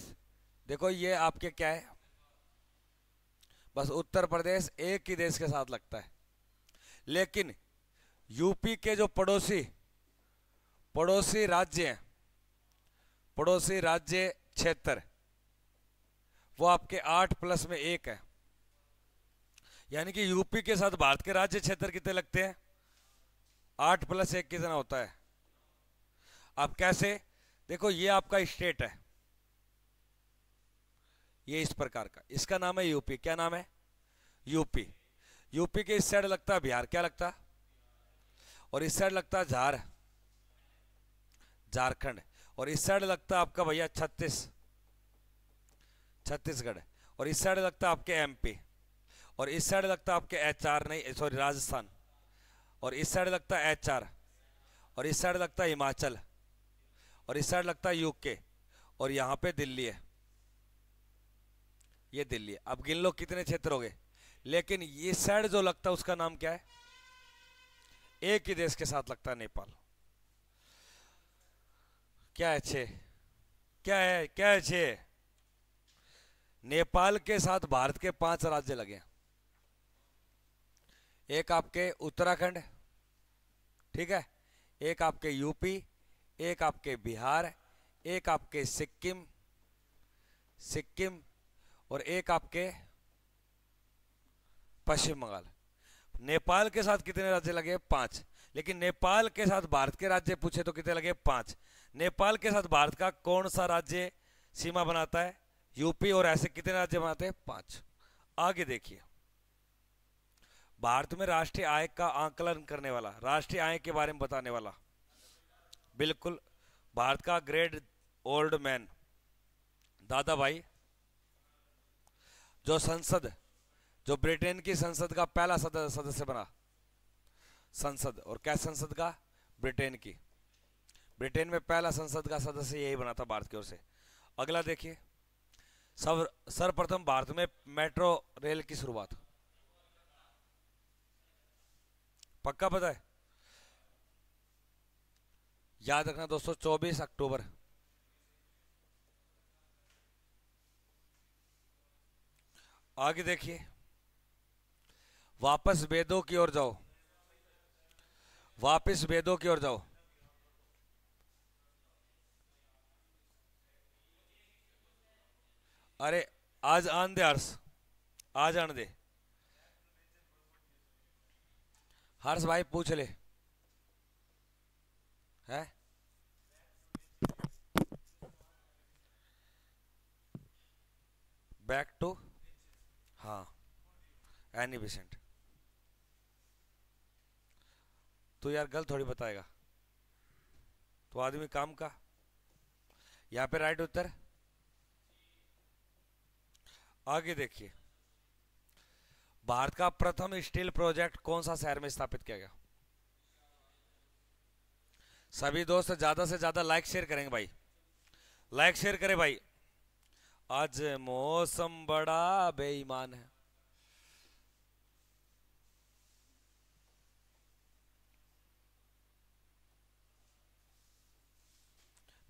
देखो ये आपके क्या है बस उत्तर प्रदेश एक ही देश के साथ लगता है लेकिन यूपी के जो पड़ोसी पड़ोसी राज्य हैं पड़ोसी राज्य क्षेत्र वो आपके आठ प्लस में एक है यानी कि यूपी के साथ भारत के राज्य क्षेत्र कितने लगते हैं आठ प्लस एक कितना होता है आप कैसे देखो ये आपका स्टेट है ये इस प्रकार का इसका नाम है यूपी क्या नाम है यूपी यूपी के इस साइड लगता है बिहार क्या लगता और इस साइड लगता है झार झारखंड और इस साइड लगता है आपका भैया छत्तीस छत्तीसगढ़ और इस साइड लगता है आपके एमपी और इस साइड लगता है आपके एच आर नहीं सॉरी राजस्थान और इस साइड लगता है एच आर और इस साइड लगता है हिमाचल और इस साइड लगता है यूके और यहाँ पे दिल्ली है ये दिल्ली है अब गिन लो कितने क्षेत्र हो गए लेकिन ये साइड जो लगता है उसका नाम क्या है एक ही देश के साथ लगता है नेपाल क्या है छे क्या है क्या है छे नेपाल के साथ भारत के पांच राज्य लगे हैं एक आपके उत्तराखंड ठीक है एक आपके यूपी एक आपके बिहार एक आपके सिक्किम सिक्किम और एक आपके पश्चिम बंगाल नेपाल के साथ कितने राज्य लगे पांच लेकिन नेपाल के साथ भारत के राज्य पूछे तो कितने लगे पांच नेपाल के साथ भारत का कौन सा राज्य सीमा बनाता है यूपी और ऐसे कितने राज्य बनाते हैं पांच आगे देखिए भारत में राष्ट्रीय आय का आंकलन करने वाला राष्ट्रीय आय के बारे में बताने वाला बिल्कुल भारत का ग्रेट ओल्ड मैन दादा भाई जो संसद जो ब्रिटेन की संसद का पहला सदस्य बना संसद और क्या संसद का ब्रिटेन की ब्रिटेन में पहला संसद का सदस्य यही बना था भारत की ओर से अगला देखिए सर्वप्रथम भारत में मेट्रो रेल की शुरुआत पक्का पता है याद रखना दोस्तों चौबीस अक्टूबर आगे देखिए वापस वेदों की ओर जाओ वापस वेदों की ओर जाओ अरे आज आन दे अर्स आज आन दे हर्ष भाई पूछ ले है बैक टू हाँ एनी पेशेंट तो यार गलत थोड़ी बताएगा तो आदमी काम का यहां पे राइट उत्तर आगे देखिए भारत का प्रथम स्टील प्रोजेक्ट कौन सा शहर में स्थापित किया गया सभी दोस्त ज्यादा से ज्यादा लाइक शेयर करेंगे भाई लाइक शेयर करें भाई आज मौसम बड़ा बेईमान है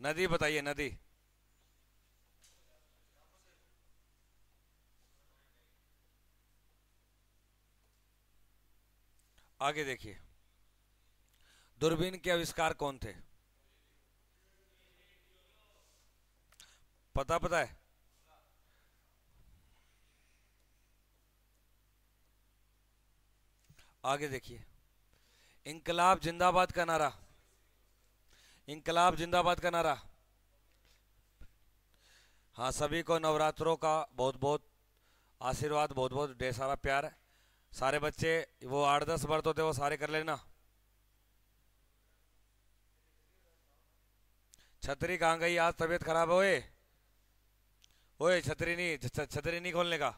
नदी बताइए नदी आगे देखिए दूरबीन के आविष्कार कौन थे पता पता है आगे देखिए इंकलाब जिंदाबाद का नारा इंकलाब जिंदाबाद का नारा हाँ सभी को नवरात्रों का बहुत बहुत आशीर्वाद बहुत बहुत ढेर सारा प्यार है सारे बच्चे वो आठ दस वर्त तो होते वो सारे कर लेना छतरी कहाँ गई आज तबीयत खराब होए ओए छतरी नहीं छतरी नहीं खोलने का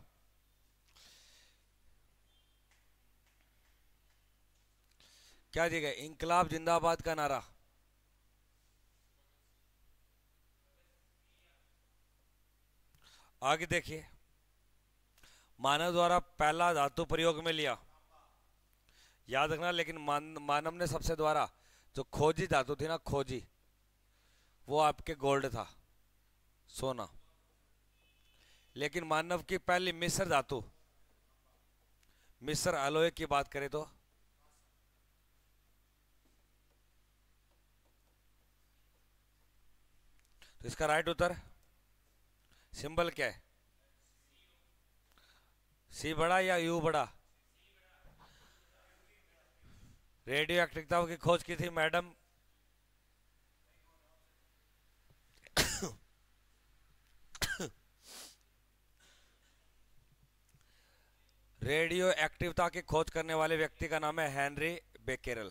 क्या जी गए इंकलाब जिंदाबाद का नारा आगे देखिए मानव द्वारा पहला धातु प्रयोग में लिया याद रखना लेकिन मान, मानव ने सबसे द्वारा जो खोजी धातु थी ना खोजी वो आपके गोल्ड था सोना लेकिन मानव की पहली मिस्र धातु मिस्र अलोए की बात करें तो तो इसका राइट उत्तर सिंबल क्या है सी बड़ा या यू बड़ा रेडियो एक्टिकताओं की खोज की थी मैडम रेडियो एक्टिवता की खोज करने वाले व्यक्ति का नाम है हेनरी बेकेरल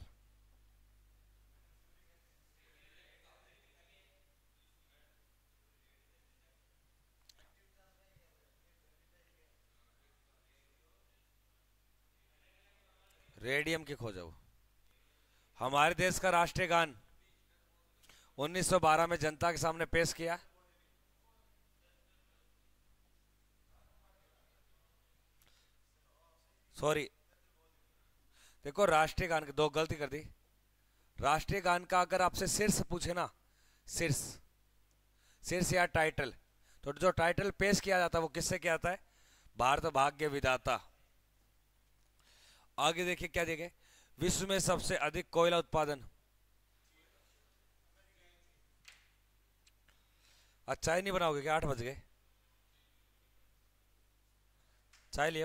रेडियम की खोज वो हमारे देश का राष्ट्रीय गान 1912 में जनता के सामने पेश किया सॉरी देखो राष्ट्रीय गान की दो गलती कर दी राष्ट्रीय गान का अगर आपसे शीर्ष पूछे ना शीर्ष शीर्ष या टाइटल तो जो टाइटल पेश किया जाता है वो किससे किया जाता है भारत भाग्य विधाता आगे देखिए क्या देखे विश्व में सबसे अधिक कोयला उत्पादन अच्छा चाय नहीं बनाओगे क्या आठ बज गए चाय ले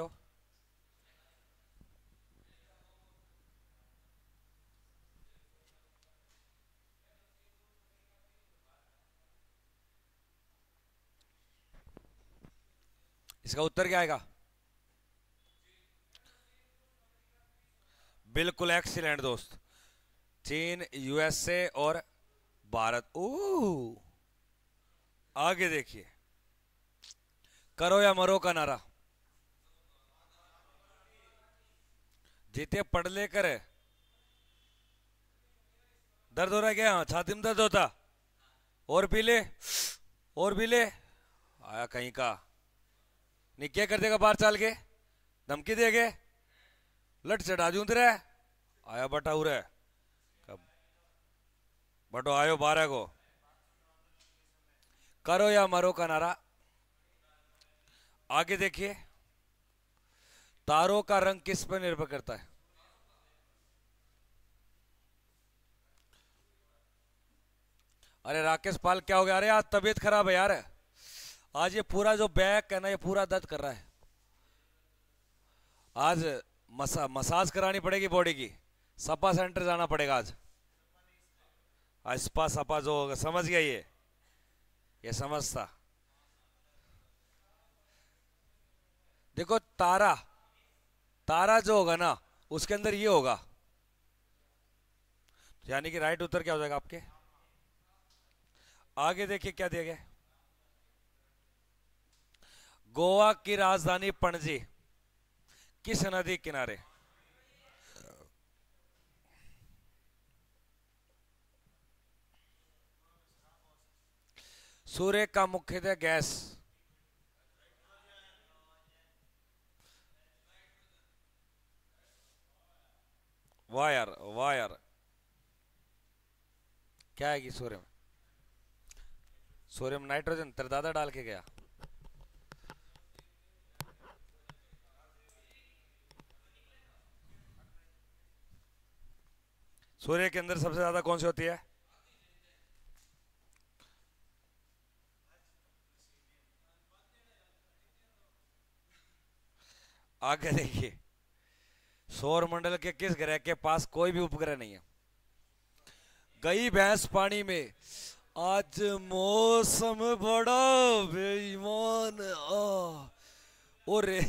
इसका उत्तर क्या आएगा बिल्कुल एक्सीलेंट दोस्त चीन यूएसए और भारत ओ आगे देखिए करो या मरो का नारा जीते पढ़ ले करे दर्द हो रहा है क्या हाँ छाती में दर्द होता और भी ले और भी ले आया कहीं का निक्के कर देगा बाहर चाल के धमकी देगा लट जू तेरे आया बटा उरे कब बटो आयो बारह को करो या मरो का नारा आगे देखिए तारों का रंग किस पर निर्भर करता है अरे राकेश पाल क्या हो गया अरे आज तबीयत खराब है यार आज ये पूरा जो बैक है ना ये पूरा दर्द कर रहा है आज मसा मसाज करानी पड़ेगी बॉडी की सपा सेंटर जाना पड़ेगा आज अस्पा सपा जो होगा समझ गया ये ये समझता देखो तारा तारा जो होगा ना उसके अंदर ये होगा तो यानी कि राइट उत्तर क्या हो जाएगा आपके आगे देखिए क्या दिया गया गोवा की राजधानी पणजी किस नदी किनारे सूर्य का मुख्यतः गैस वायर वायर क्या है कि सूर्य में सूर्य में नाइट्रोजन तेरा दादा डाल के गया सूर्य के अंदर सबसे ज्यादा कौन सी होती है आगे देखिए सौर मंडल के किस ग्रह के पास कोई भी उपग्रह नहीं है गई भैंस पानी में आज मौसम बड़ा बेईमान और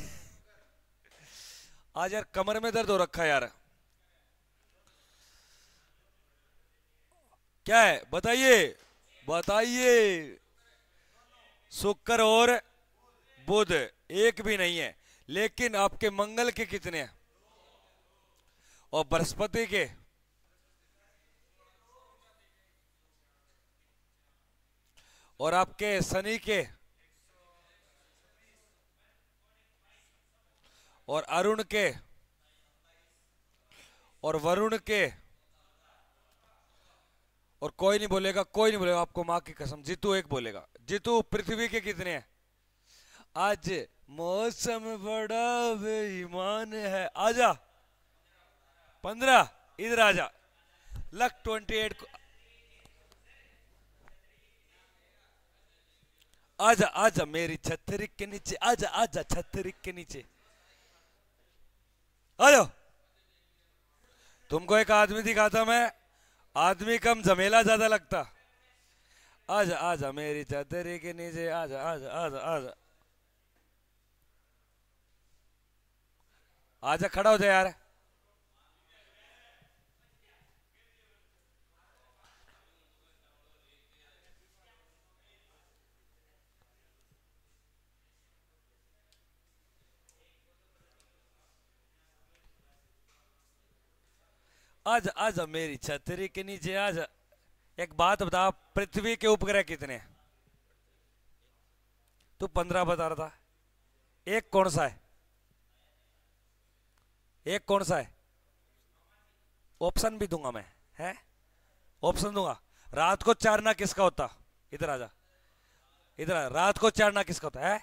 आज यार कमर में दर्द हो रखा यार क्या है बताइए बताइए शुक्र और बुध एक भी नहीं है लेकिन आपके मंगल के कितने हैं और बृहस्पति के और आपके शनि के और अरुण के और वरुण के और कोई नहीं बोलेगा कोई नहीं बोलेगा आपको माँ की कसम जीतू एक बोलेगा जीतू पृथ्वी के कितने हैं आज मौसम बड़ा बेईमान है आजा पंद्रह इधर आजा लक ट्वेंटी एट को आजा आजा मेरी छतरी के नीचे आजा आजा छतरी के नीचे आ जाओ तुमको एक आदमी दिखाता मैं आदमी कम झमेला ज्यादा लगता आज आज मेरी चादर के नीचे आज आज आज आज आजा खड़ा हो जाए यार आज आज मेरी छतरी के नीचे आज एक बात बता पृथ्वी के उपग्रह कितने तू पंद्रह बता रहा था एक कौन सा है एक कौन सा है ऑप्शन भी दूंगा मैं है ऑप्शन दूंगा रात को चारना किसका होता इधर आजा इधर आ रात को चारना किसका होता है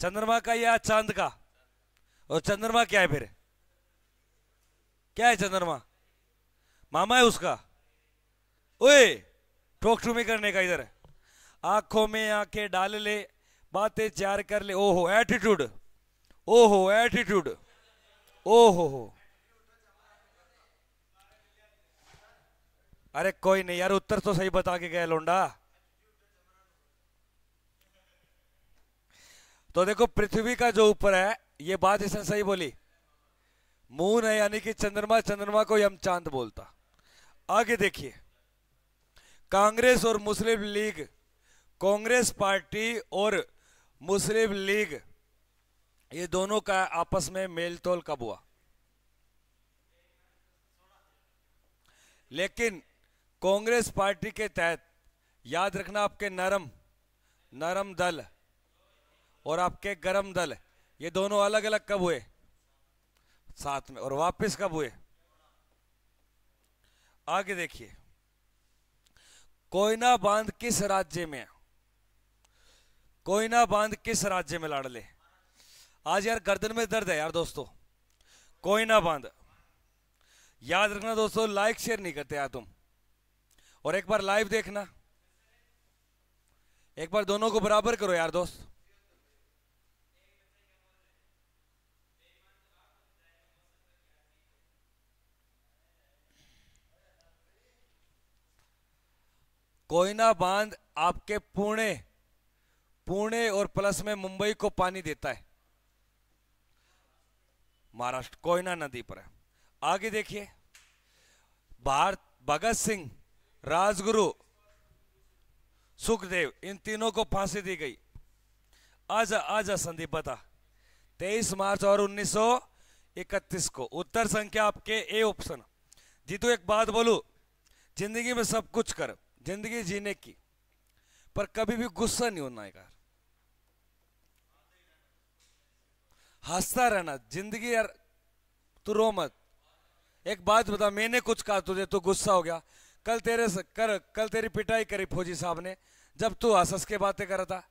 चंद्रमा का या चांद का और चंद्रमा क्या है फिर क्या है चंद्रमा मामा है उसका ओए ठोक ठुमी करने का इधर आंखों में आंखें डाल ले बातें चार कर ले ओहो एटीट्यूड ओहो एटीट्यूड ओहो हो अरे कोई नहीं यार उत्तर तो सही बता के गए लोंडा तो देखो पृथ्वी का जो ऊपर है ये बात इसने सही बोली मून है यानी कि चंद्रमा चंद्रमा को यम चांद बोलता आगे देखिए कांग्रेस और मुस्लिम लीग कांग्रेस पार्टी और मुस्लिम लीग ये दोनों का आपस में मेल तोल कब हुआ लेकिन कांग्रेस पार्टी के तहत याद रखना आपके नरम नरम दल और आपके गरम दल ये दोनों अलग अलग कब हुए साथ में और वापस कब हुए आगे देखिए कोयना बांध किस राज्य में कोयना बांध किस राज्य में लाडले आज यार गर्दन में दर्द है यार दोस्तों कोयना बांध याद रखना दोस्तों लाइक शेयर नहीं करते यार तुम और एक बार लाइव देखना एक बार दोनों को बराबर करो यार दोस्त कोयना बांध आपके पुणे पुणे और प्लस में मुंबई को पानी देता है महाराष्ट्र कोयना नदी पर है आगे देखिए भारत भगत सिंह राजगुरु सुखदेव इन तीनों को फांसी दी गई आजा आजा संदीप बता तेईस मार्च और 1931 को उत्तर संख्या आपके ए ऑप्शन जीतू एक बात बोलू जिंदगी में सब कुछ कर जिंदगी जीने की पर कभी भी गुस्सा नहीं होना है यार हंसता रहना जिंदगी यार तू रो मत एक बात बता मैंने कुछ कहा तुझे तू गुस्सा हो गया कल तेरे कर कल तेरी पिटाई करी फौजी साहब ने जब तू हंस के बातें कर रहा था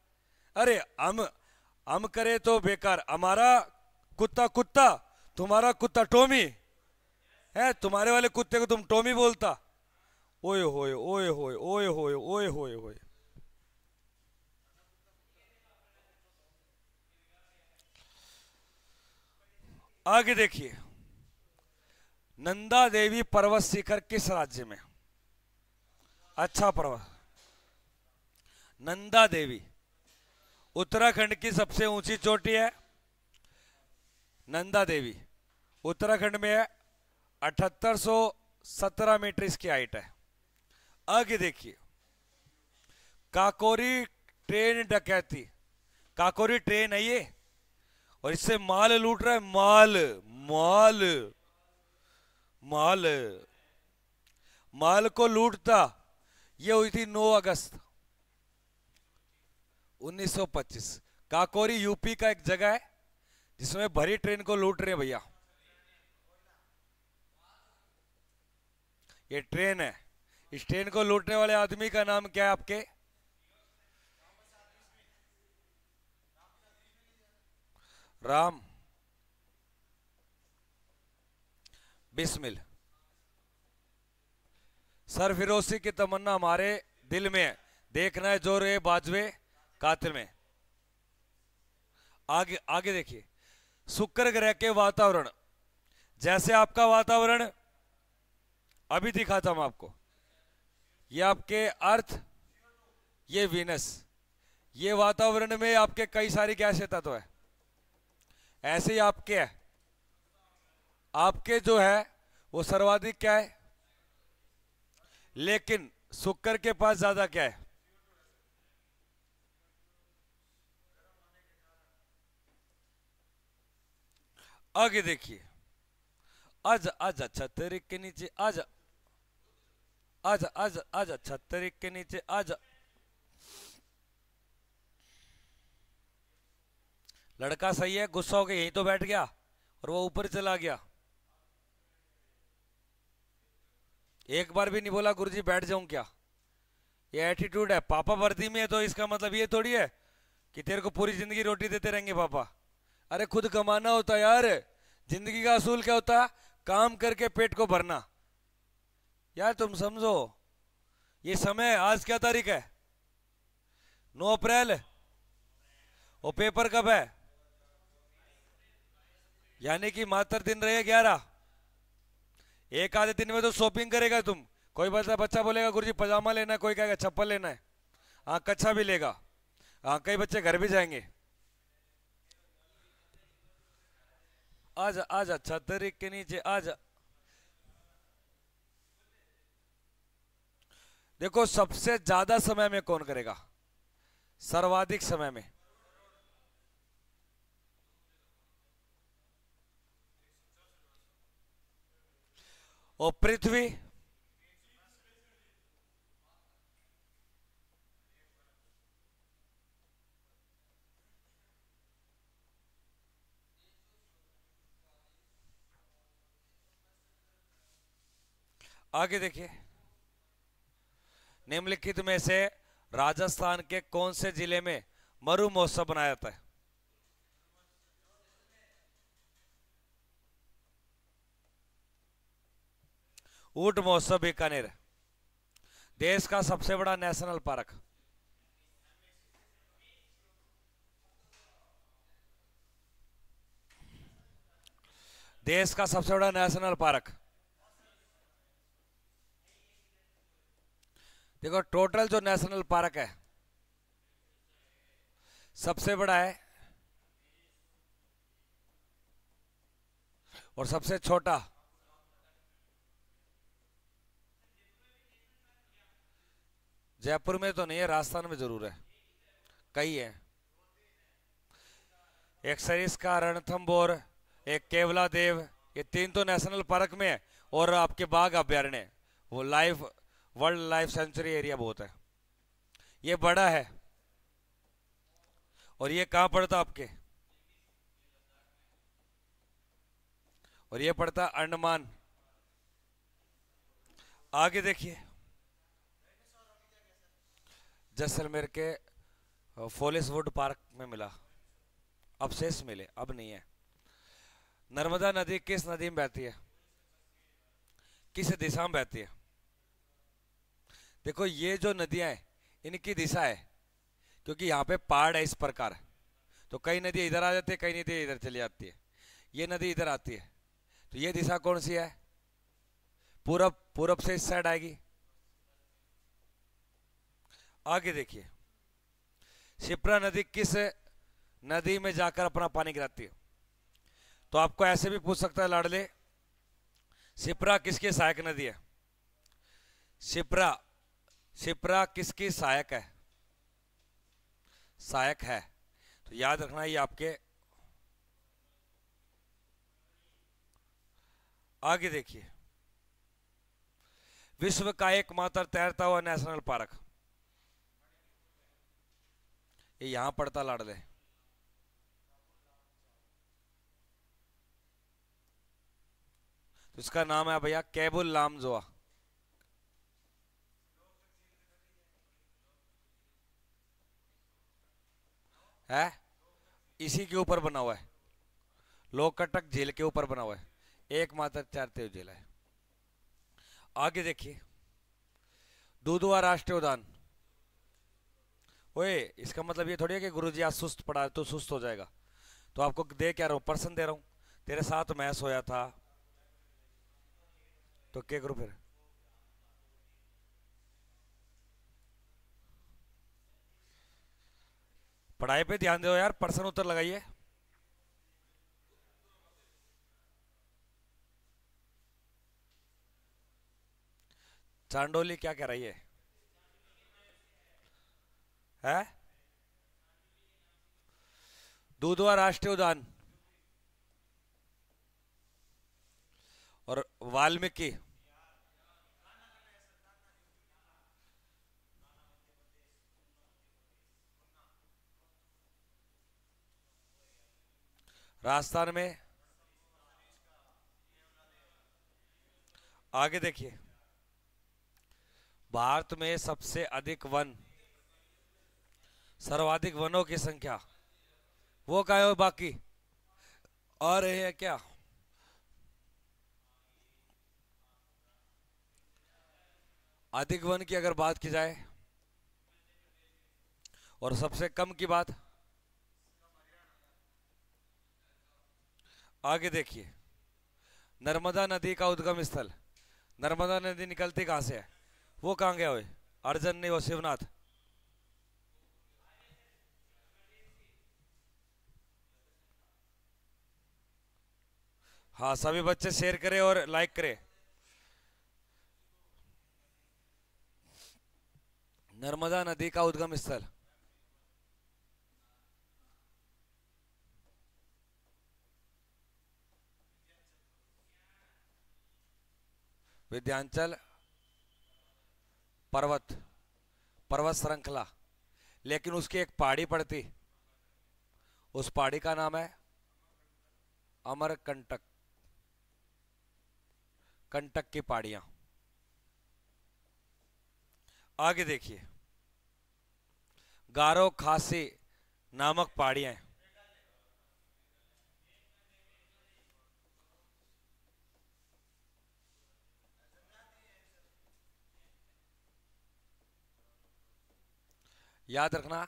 अरे हम हम करे तो बेकार हमारा कुत्ता कुत्ता तुम्हारा कुत्ता टोमी है तुम्हारे वाले कुत्ते को तुम टोमी बोलता ओए होए ओए होए ओए होए ओए होए होए आगे देखिए नंदा देवी पर्वत शिखर किस राज्य में अच्छा पर्वत नंदा देवी उत्तराखंड की सबसे ऊंची चोटी है नंदा देवी उत्तराखंड में अठहत्तर सौ सत्रह मीटर इसकी हाइट है आगे देखिए काकोरी ट्रेन डकैती काकोरी ट्रेन है ये और इससे माल लूट रहा है माल माल माल माल को लूटता ये हुई थी 9 अगस्त 1925 काकोरी यूपी का एक जगह है जिसमें भरी ट्रेन को लूट रहे भैया ये ट्रेन है इस ट्रेन को लूटने वाले आदमी का नाम क्या है आपके राम बिस्मिल सर फिरोसी की तमन्ना हमारे दिल में है देखना है जोर है बाजवे कातिल में आगे आगे देखिए शुक्र ग्रह के वातावरण जैसे आपका वातावरण अभी दिखाता हूं आपको ये आपके अर्थ ये वीनस ये वातावरण में आपके कई सारी गैसीय तत्व है ऐसे ही आपके है आपके जो है वो सर्वाधिक क्या है लेकिन शुक्र के पास ज्यादा क्या है आगे देखिए आज आज अच्छा तेरे के नीचे आज अच्छा आज अच्छा छत्तर के नीचे आज लड़का सही है गुस्सा हो गया यहीं तो बैठ गया और वो ऊपर चला गया एक बार भी नहीं बोला गुरुजी बैठ जाऊं क्या ये एटीट्यूड है पापा वर्दी में है तो इसका मतलब ये थोड़ी है कि तेरे को पूरी जिंदगी रोटी देते रहेंगे पापा अरे खुद कमाना होता यार जिंदगी का असूल क्या होता काम करके पेट को भरना यार तुम समझो ये समय आज क्या तारीख है नौ अप्रैल और पेपर कब है यानी कि मात्र दिन रहे ग्यारह एक आधे दिन में तो शॉपिंग करेगा तुम कोई बच्चा बच्चा बोलेगा गुरुजी पजामा लेना है कोई कहेगा चप्पल लेना है हाँ कच्छा भी लेगा हाँ कई बच्चे घर भी जाएंगे आज आज अच्छा तरीके नीचे आज देखो सबसे ज्यादा समय में कौन करेगा सर्वाधिक समय में और पृथ्वी आगे देखिए निम्नलिखित में से राजस्थान के कौन से जिले में मरु महोत्सव मनाया जाता है ऊट महोत्सव बीकानेर देश का सबसे बड़ा नेशनल पार्क देश का सबसे बड़ा नेशनल पार्क देखो टोटल जो नेशनल पार्क है सबसे बड़ा है और सबसे छोटा जयपुर में तो नहीं है राजस्थान में जरूर है कई है एक सरिस का रणथम्बोर एक केवला देव ये तीन तो नेशनल पार्क में है और आपके बाघ अभ्यारण्य वो life world life sanctuary area बहुत है ये बड़ा है और ये कहाँ पड़ता आपके और ये पड़ता अंडमान आगे देखिए जैसलमेर के फोलिसवुड पार्क में मिला अब शेष मिले अब नहीं है नर्मदा नदी किस नदी में बहती है किस दिशा में बहती है देखो ये जो नदियां हैं इनकी दिशा है क्योंकि यहाँ पे पहाड़ है इस प्रकार तो कई नदी इधर आ जाती है कई नदी इधर चली जाती है ये नदी इधर आती है तो ये दिशा कौन सी है पूरब पूरब से इस साइड आएगी आगे देखिए शिप्रा नदी किस नदी में जाकर अपना पानी गिराती है तो आपको ऐसे भी पूछ सकता है लाडले शिप्रा किसकी सहायक नदी है शिप्रा सिपरा किसकी सहायक है सहायक है तो याद रखना ये आपके आगे देखिए विश्व का एकमात्र तैरता हुआ नेशनल पार्क ये यहां पड़ता लाडले तो इसका नाम है भैया कैबुल लामजोआ है इसी के ऊपर बना हुआ है लोकटक झेल के ऊपर बना हुआ है एकमात्र चारतेव झेल है आगे देखिए दूधवा राष्ट्रीय उद्यान ओए इसका मतलब ये थोड़ी है कि गुरुजी आज सुस्त पड़ा है तो सुस्त हो जाएगा तो आपको दे क्या रहा हूँ पर्सन दे रहा हूँ तेरे साथ मैं सोया था तो क्या करूँ फिर पढ़ाई पे ध्यान दो यार प्रश्न उत्तर लगाइए चांडोली क्या कह रही है है दूधवा राष्ट्रीय उद्यान और वाल्मीकि राजस्थान में आगे देखिए भारत में सबसे अधिक वन सर्वाधिक वनों की संख्या वो का है बाकी और रहे हैं क्या अधिक वन की अगर बात की जाए और सबसे कम की बात आगे देखिए नर्मदा नदी का उद्गम स्थल नर्मदा नदी निकलती कहाँ से है वो कहाँ गया हुए अर्जन नहीं वो शिवनाथ हाँ सभी बच्चे शेयर करें और लाइक करें नर्मदा नदी का उद्गम स्थल विंध्यांचल पर्वत पर्वत श्रृंखला लेकिन उसकी एक पहाड़ी पड़ती उस पहाड़ी का नाम है अमरकंटक कंटक की पहाड़ियां आगे देखिए गारो खासी नामक पहाड़ियां याद रखना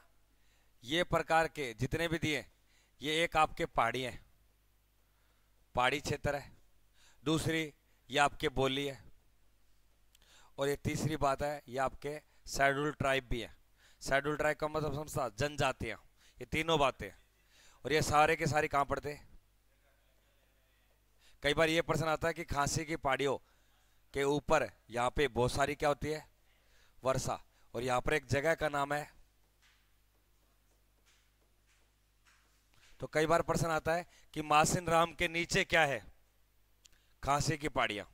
ये प्रकार के जितने भी दिए ये एक आपके पहाड़ी है पहाड़ी क्षेत्र है दूसरी ये आपके बोली है और ये तीसरी बात है ये आपके शेड्यूल ट्राइब भी है शेड्यूल ट्राइब का मतलब समझता जनजातियाँ ये तीनों बातें और ये सारे के सारे कहाँ पड़ते हैं कई बार ये प्रश्न आता है कि खांसी की पहाड़ियों के ऊपर यहाँ पे बहुत सारी क्या होती है वर्षा और यहाँ पर एक जगह का नाम है तो कई बार प्रश्न आता है कि मासिन राम के नीचे क्या है खांसी की पहाड़ियां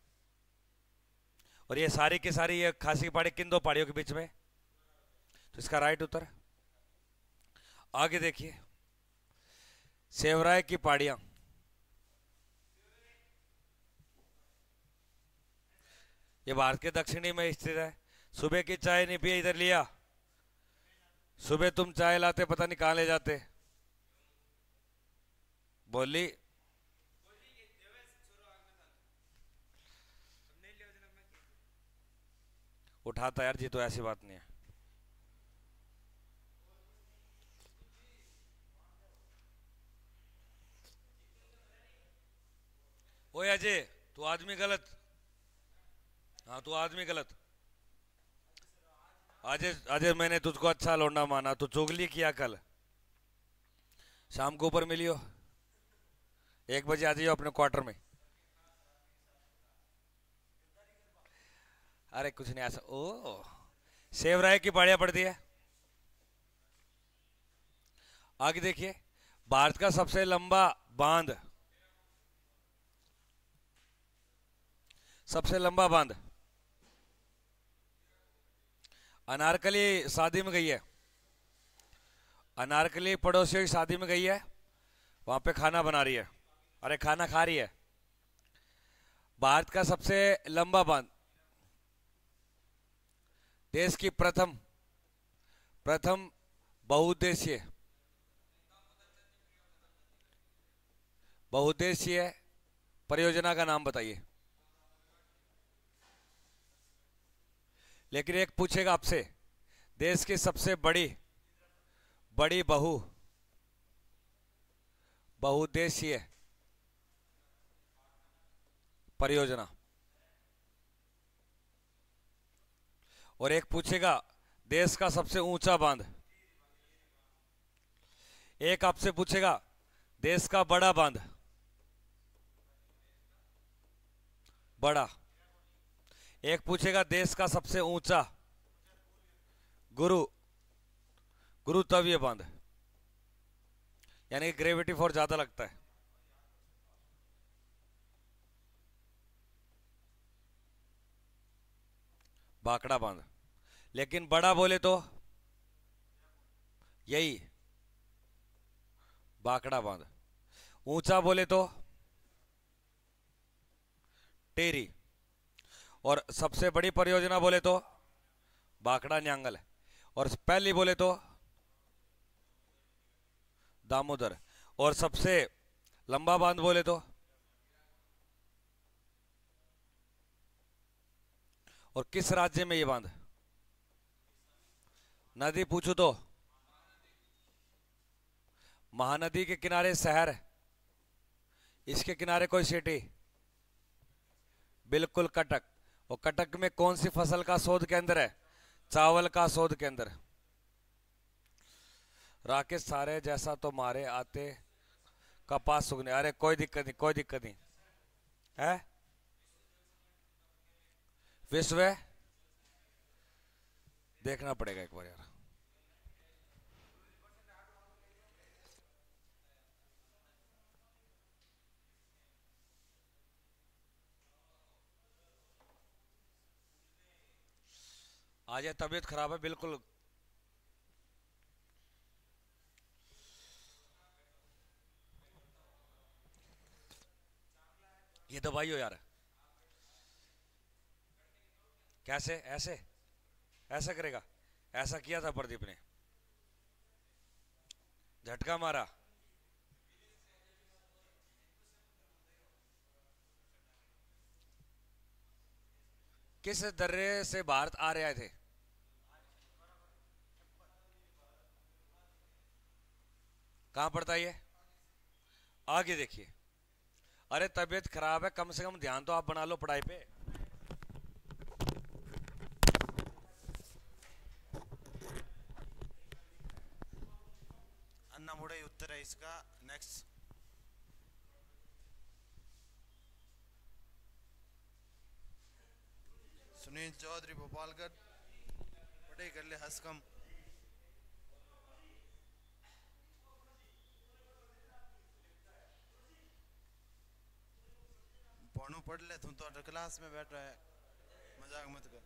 और ये सारी की सारी ये खांसी की पहाड़ी किन दो पहाड़ियों के बीच में तो इसका राइट उत्तर आगे देखिए सेवराय की पहाड़ियां ये भारत के दक्षिणी में स्थित है सुबह की चाय नहीं पिए इधर लिया सुबह तुम चाय लाते पता नहीं कहां ले जाते बोली उठाता यार जी तो ऐसी बात नहीं है ओए अजय तू आदमी गलत हाँ तू आदमी गलत अजय अजय मैंने तुझको अच्छा लौंडा माना तू चुगली किया कल शाम को ऊपर मिलियो एक बजे आ जाइए अपने क्वार्टर में अरे कुछ नहीं ऐसा ओ सेव राय की पाड़िया पड़ती है आगे देखिए भारत का सबसे लंबा बांध सबसे लंबा बांध अनारकली शादी में गई है अनारकली पड़ोसियों की शादी में गई है वहां पे खाना बना रही है अरे खाना खा रही है भारत का सबसे लंबा बांध देश की प्रथम प्रथम बहुद्देशीय बहुद्देशीय परियोजना का नाम बताइए लेकिन एक पूछेगा आपसे देश की सबसे बड़ी बड़ी बहु बहुद्देशीय परियोजना और एक पूछेगा देश का सबसे ऊंचा बांध एक आपसे पूछेगा देश का बड़ा बांध बड़ा एक पूछेगा देश का सबसे ऊंचा गुरु गुरुतव्य बांध यानी ग्रेविटी फोर्स ज्यादा लगता है बाकड़ा बांध लेकिन बड़ा बोले तो यही बाकड़ा बांध ऊंचा बोले तो टेरी और सबसे बड़ी परियोजना बोले तो बाकड़ा न्यांगल और पहली बोले तो दामोदर और सबसे लंबा बांध बोले तो और किस राज्य में ये बांध नदी पूछो तो महानदी के किनारे शहर इसके किनारे कोई सिटी बिल्कुल कटक और कटक में कौन सी फसल का शोध केंद्र है चावल का शोध केंद्र राकेश सारे जैसा तो मारे आते कपास सुगने अरे कोई दिक्कत नहीं कोई दिक्कत नहीं है विश्व है देखना पड़ेगा एक बार यार आज तबीयत खराब है बिल्कुल ये दवाई हो यार कैसे ऐसे ऐसा करेगा ऐसा किया था प्रदीप ने झटका मारा किस दर्रे से भारत आ रहे थे कहां पड़ता ये आगे देखिए अरे तबीयत खराब है कम से कम ध्यान तो आप बना लो पढ़ाई पे आंसर है इसका नेक्स्ट सुनील चौधरी भोपालगढ़ पटे कर ले हसकम पढ़ ले तू तो क्लास में बैठ रहा है मजाक मत कर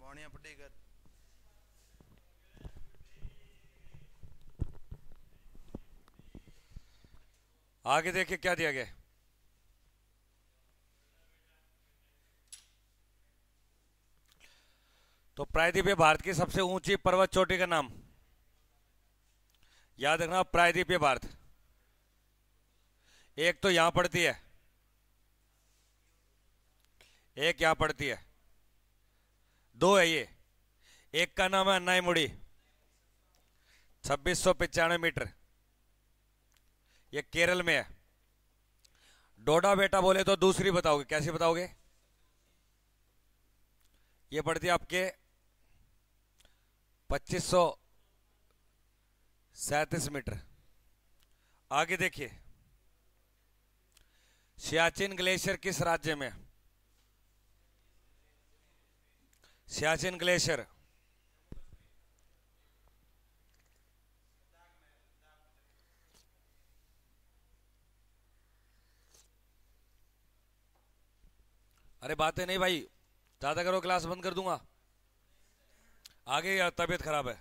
बाणिया कर आगे देखिए क्या दिया गया तो प्रायद्वीप भारत की सबसे ऊंची पर्वत चोटी का नाम याद रखना प्रायद्वीप भारत एक तो यहां पड़ती है एक यहां पड़ती है दो है ये एक का नाम है अन्नाई मुड़ी छब्बीस मीटर ये केरल में है डोडा बेटा बोले तो दूसरी बताओगे कैसे बताओगे ये पड़ती है आपके पच्चीस सौ सैतीस मीटर आगे देखिए सियाचिन ग्लेशियर किस राज्य में सियाचिन ग्लेशियर अरे बातें नहीं भाई ज़्यादा करो क्लास बंद कर दूंगा आगे यार तबीयत खराब है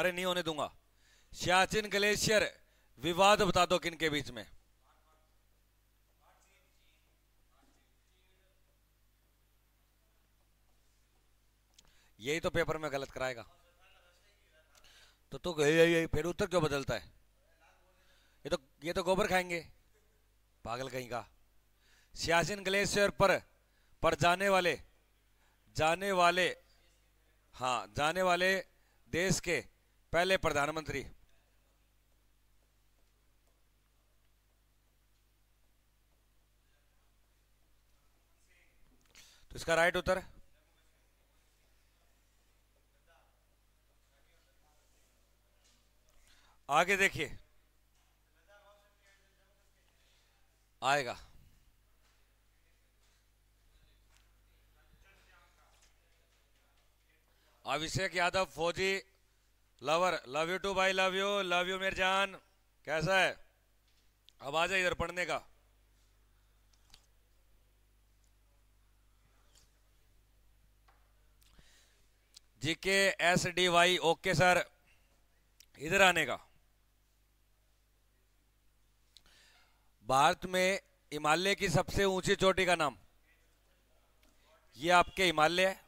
अरे नहीं होने दूंगा सियाचिन ग्लेशियर विवाद बता दो किन के बीच में यही तो पेपर में गलत कराएगा तो तू तो यही यही फिर उत्तर क्यों बदलता है ये तो ये तो गोबर खाएंगे पागल कहीं का सियासिन ग्लेशियर पर पर जाने वाले जाने वाले हाँ जाने वाले देश के पहले प्रधानमंत्री तो इसका राइट उत्तर आगे देखिए आएगा अभिषेक यादव फौजी लवर लव यू टू भाई लव यू लव यू मेरे जान कैसा है अब आ जाए इधर पढ़ने का GK S D Y okay sir इधर आने का भारत में हिमालय की सबसे ऊंची चोटी का नाम ये आपके हिमालय है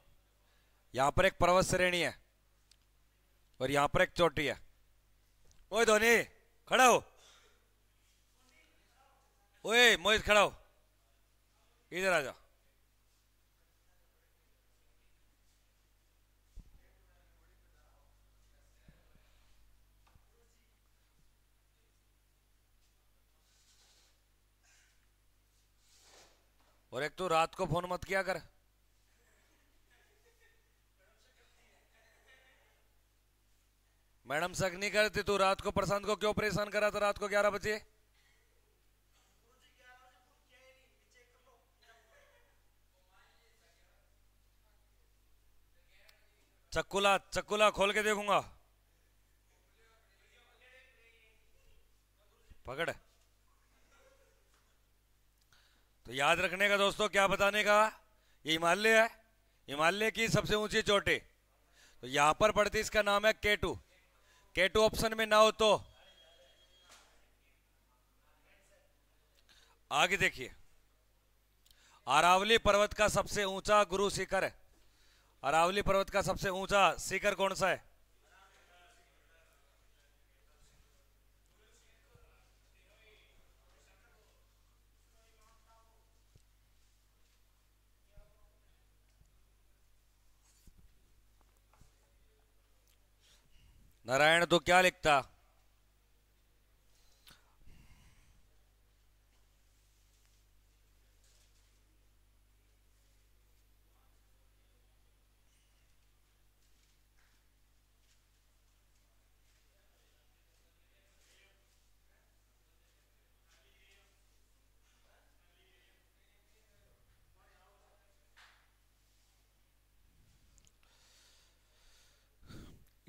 यहां पर एक पर्वत श्रेणी है और यहां पर एक चोटी है ओए धोनी खड़ा हो ओए मोहित खड़ा हो इधर आ जाओ और एक तो रात को फोन मत किया कर मैडम शक नहीं करती तो रात को प्रशांत को क्यों परेशान करा था रात को ग्यारह बजे चक्कुला चक्कुला खोल के देखूंगा पकड़ तो याद रखने का दोस्तों क्या बताने का ये हिमालय है हिमालय की सबसे ऊंची चोटी तो यहां पर पड़ती इसका नाम है केटू के टू ऑप्शन में ना हो तो आगे देखिए अरावली पर्वत का सबसे ऊंचा गुरु शिखर है अरावली पर्वत का सबसे ऊंचा शिखर कौन सा है नारायण तो क्या लिखता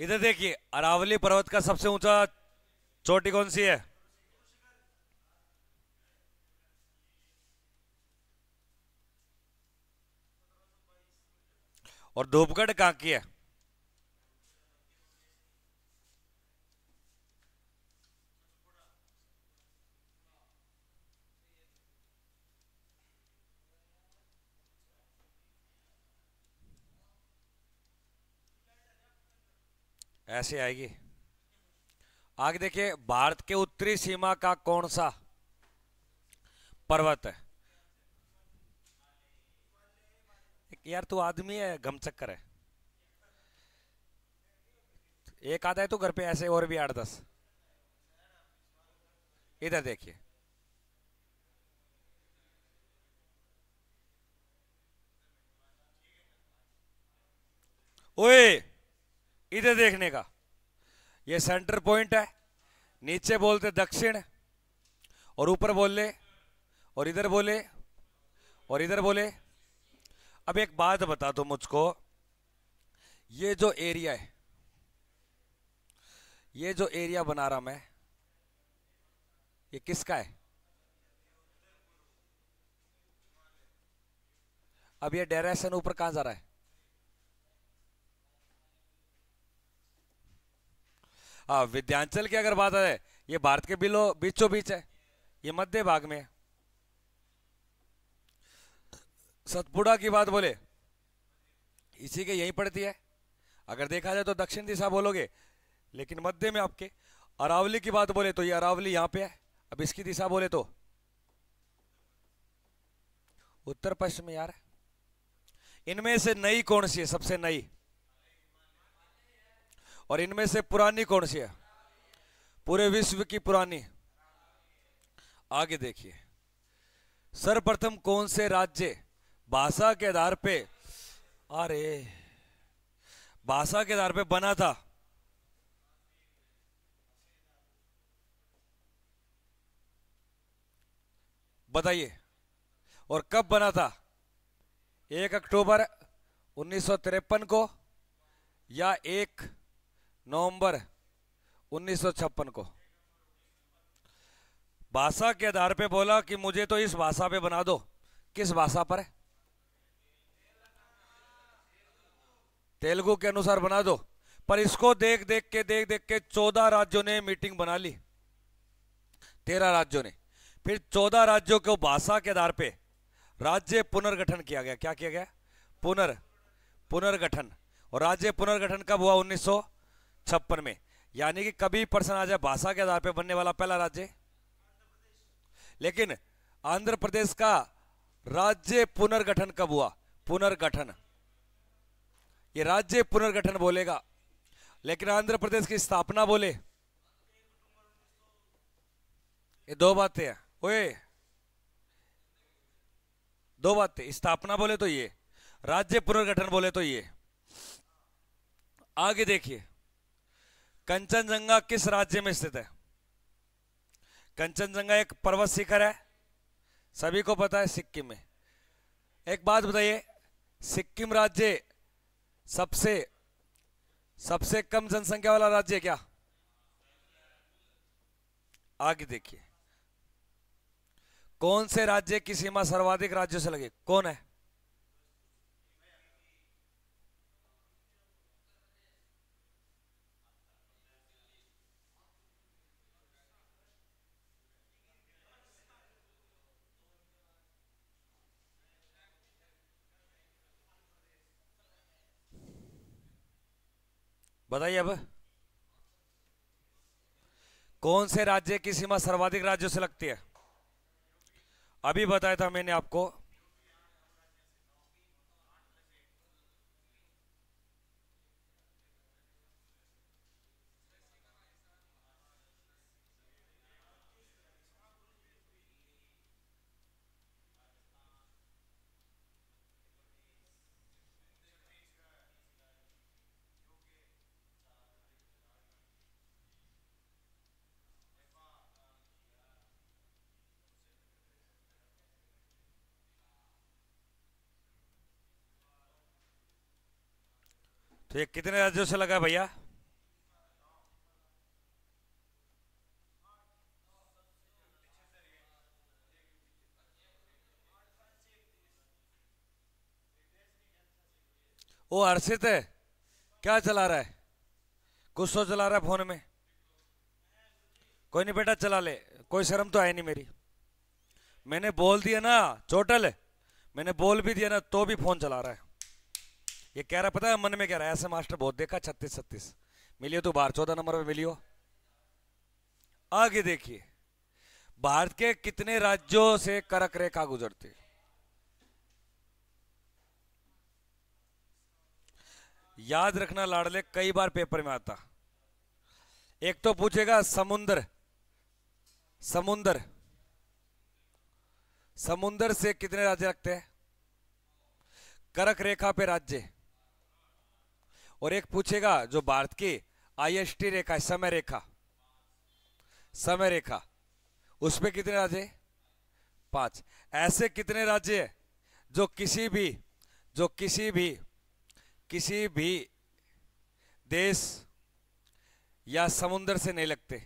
इधर देखिए अरावली पर्वत का सबसे ऊंचा चोटी कौन सी है और धूपगढ़ कहां की है ऐसे आएगी आगे देखिए भारत के उत्तरी सीमा का कौन सा पर्वत है यार तू आदमी है गम चक्कर है एक आधा है तो घर पे ऐसे और भी आठ दस इधर देखिए ओए इधर देखने का ये सेंटर पॉइंट है नीचे बोलते दक्षिण और ऊपर बोले और इधर बोले और इधर बोले अब एक बात बता दो मुझको ये जो एरिया है ये जो एरिया बना रहा मैं ये किसका है अब ये डायरेक्शन ऊपर कहां जा रहा है हाँ विद्यांचल की अगर बात है ये भारत के बिलो बीचों बीच है ये मध्य भाग में है सतपुड़ा की बात बोले इसी के यहीं पड़ती है अगर देखा जाए तो दक्षिण दिशा बोलोगे लेकिन मध्य में आपके अरावली की बात बोले तो ये अरावली यहां पे है अब इसकी दिशा बोले तो उत्तर पश्चिम यार इनमें से नई कौन सी है सबसे नई और इनमें से पुरानी कौन सी है पूरे विश्व की पुरानी आगे देखिए सर्वप्रथम कौन से राज्य भाषा के आधार पे अरे भाषा के आधार पे बना था बताइए और कब बना था एक अक्टूबर उन्नीस को या एक नवंबर 1956 को भाषा के आधार पे बोला कि मुझे तो इस भाषा पे बना दो किस भाषा पर तेलुगु के अनुसार बना दो पर इसको देख देख के देख देख के चौदह राज्यों ने मीटिंग बना ली तेरह राज्यों ने फिर चौदह राज्यों को भाषा के आधार पे राज्य पुनर्गठन किया गया क्या किया गया पुनर् पुनर्गठन और राज्य पुनर्गठन कब हुआ उन्नीस छप्पन में यानी कि कभी प्रश्न आ जाए भाषा के आधार पर बनने वाला पहला राज्य लेकिन आंध्र प्रदेश का राज्य पुनर्गठन कब हुआ पुनर्गठन ये राज्य पुनर्गठन बोलेगा लेकिन आंध्र प्रदेश की स्थापना बोले ये दो बातें हैं ओए दो बातें स्थापना बोले तो ये राज्य पुनर्गठन बोले तो ये आगे देखिए कंचनजंगा किस राज्य में स्थित है कंचनजंगा एक पर्वत शिखर है सभी को पता है सिक्किम में एक बात बताइए सिक्किम राज्य सबसे सबसे कम जनसंख्या वाला राज्य है क्या आगे देखिए कौन से राज्य की सीमा सर्वाधिक राज्यों से लगे कौन है बताइए अब कौन से राज्य की सीमा सर्वाधिक राज्यों से लगती है अभी बताया था मैंने आपको तो ये कितने राज्यों से लगा भैया वो हर्षित है क्या चला रहा है कुछ तो चला रहा है फोन में कोई नहीं बेटा चला ले कोई शर्म तो आई नहीं मेरी मैंने बोल दिया ना चोटल मैंने बोल भी दिया ना तो भी फोन चला रहा है ये कह रहा पता है मन में कह रहा है ऐसे मास्टर बहुत देखा छत्तीस छत्तीस मिलियो तो बार चौदह नंबर पर मिलियो आगे देखिए भारत के कितने राज्यों से करक रेखा गुजरती याद रखना लाडले कई बार पेपर में आता एक तो पूछेगा समुंदर समुंदर समुंदर से कितने राज्य रखते हैं करक रेखा पे राज्य और एक पूछेगा जो भारत की आईएसटी रेखा है समय रेखा समय रेखा उसमें कितने राज्य है पांच ऐसे कितने राज्य है जो किसी भी जो किसी भी किसी भी देश या समुद्र से नहीं लगते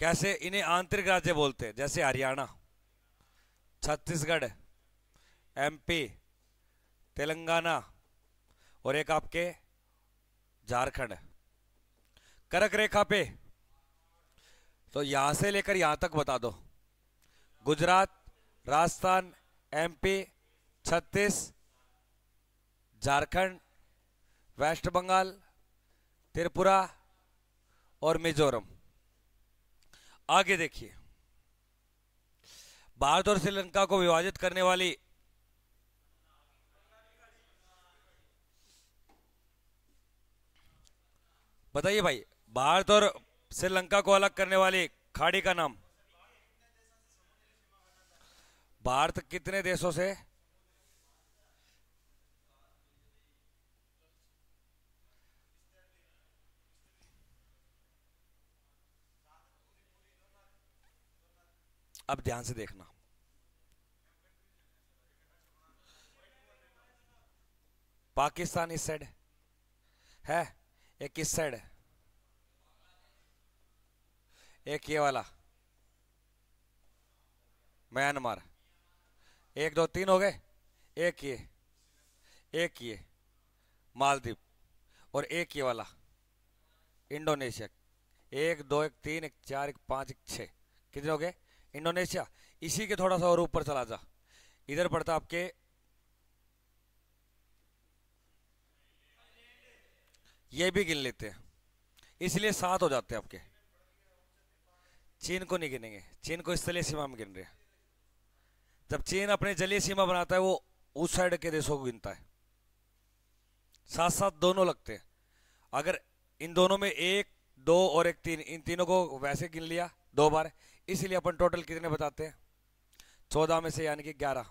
कैसे इन्हें आंतरिक राज्य बोलते हैं जैसे हरियाणा छत्तीसगढ़ एमपी तेलंगाना और एक आपके झारखंड करक रेखा पे तो यहां से लेकर यहां तक बता दो गुजरात राजस्थान एमपी छत्तीस झारखंड वेस्ट बंगाल त्रिपुरा और मिजोरम आगे देखिए भारत और श्रीलंका को विभाजित करने वाली बताइए भाई भारत और श्रीलंका को अलग करने वाली खाड़ी का नाम भारत कितने देशों से अब ध्यान से देखना पाकिस्तान इस साइड है एक किस साइड है एक ये वाला म्यांमार एक दो तीन हो गए एक ये एक ये मालदीव और एक ये वाला इंडोनेशिया एक दो एक तीन एक चार एक पाँच एक छः कितने हो गए इंडोनेशिया इसी के थोड़ा सा और ऊपर चला जा इधर पड़ता आपके ये भी गिन लेते हैं इसलिए सात हो जाते हैं आपके चीन को नहीं गिनेंगे चीन को इस तलीय सीमा में गिन रहे हैं जब चीन अपने जलीय सीमा बनाता है वो उस साइड के देशों को गिनता है साथ साथ दोनों लगते हैं अगर इन दोनों में एक दो और एक तीन इन तीनों को वैसे गिन लिया दो बार इसलिए अपन टोटल कितने बताते हैं चौदह में से यानी कि ग्यारह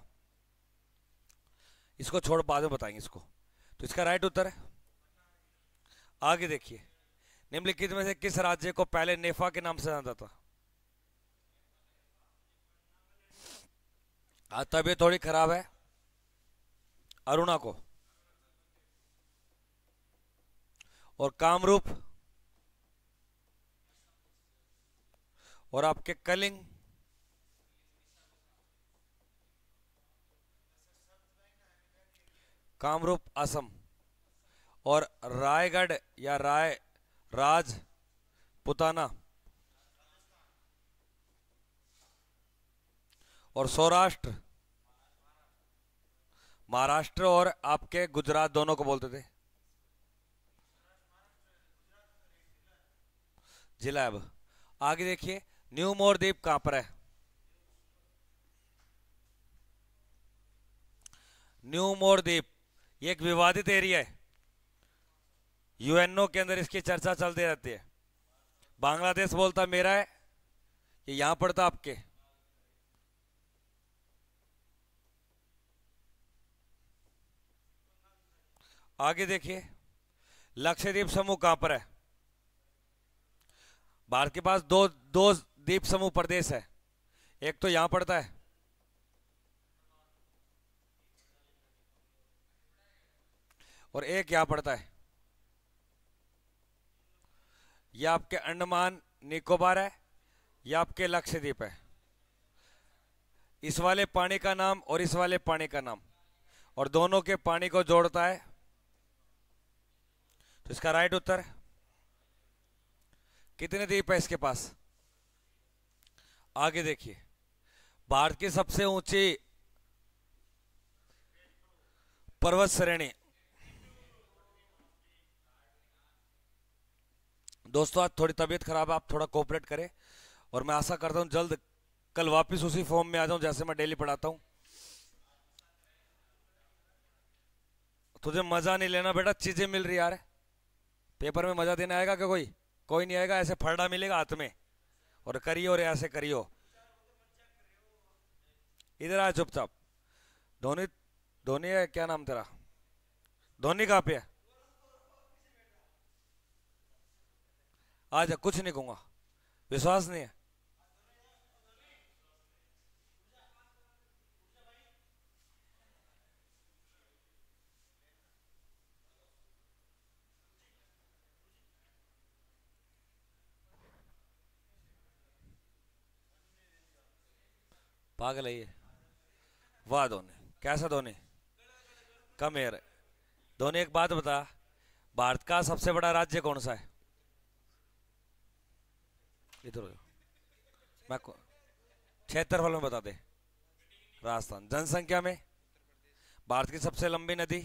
इसको छोड़ बाद में बताएंगे इसको तो इसका राइट उत्तर है आगे देखिए निम्नलिखित में से किस राज्य को पहले नेफा के नाम से जाना था आज हाँ, थोड़ी खराब है अरुणा को और कामरूप और आपके कलिंग कामरूप असम और रायगढ़ या राय राज पुताना और सौराष्ट्र महाराष्ट्र और आपके गुजरात दोनों को बोलते थे जिला अब आगे देखिए न्यू मोरदीप कहां पर है न्यू मोरदीप ये एक विवादित एरिया है यूएनओ के अंदर इसकी चर्चा चलती रहती है बांग्लादेश बोलता मेरा है ये यहां पड़ता आपके आगे देखिए लक्षद्वीप समूह कहां पर है भारत के पास दो दो द्वीप समूह प्रदेश है एक तो यहां पड़ता है और एक यहां पड़ता है ये आपके अंडमान निकोबार है ये आपके लक्षद्वीप है इस वाले पानी का नाम और इस वाले पानी का नाम और दोनों के पानी को जोड़ता है तो इसका राइट उत्तर कितने द्वीप है इसके पास आगे देखिए भारत की सबसे ऊंची पर्वत श्रेणी दोस्तों आज थोड़ी तबीयत खराब है आप थोड़ा कोऑपरेट करें और मैं आशा करता हूँ जल्द कल वापस उसी फॉर्म में आ जाऊँ जैसे मैं डेली पढ़ाता हूँ तुझे मजा नहीं लेना बेटा चीजें मिल रही यार पेपर में मजा देने आएगा क्या कोई कोई नहीं आएगा ऐसे फरडा मिलेगा हाथ में और करियो रे ऐसे करियो इधर आ चुपचाप धोनी धोनी है क्या नाम तेरा धोनी कहाँ पे है आज कुछ नहीं कहूंगा विश्वास नहीं है पागल है ये वाह धोने कैसा धोने कम एयर धोने एक बात बता भारत का सबसे बड़ा राज्य कौन सा है इधर मैं फल में बता दे राजस्थान जनसंख्या में भारत की सबसे लंबी नदी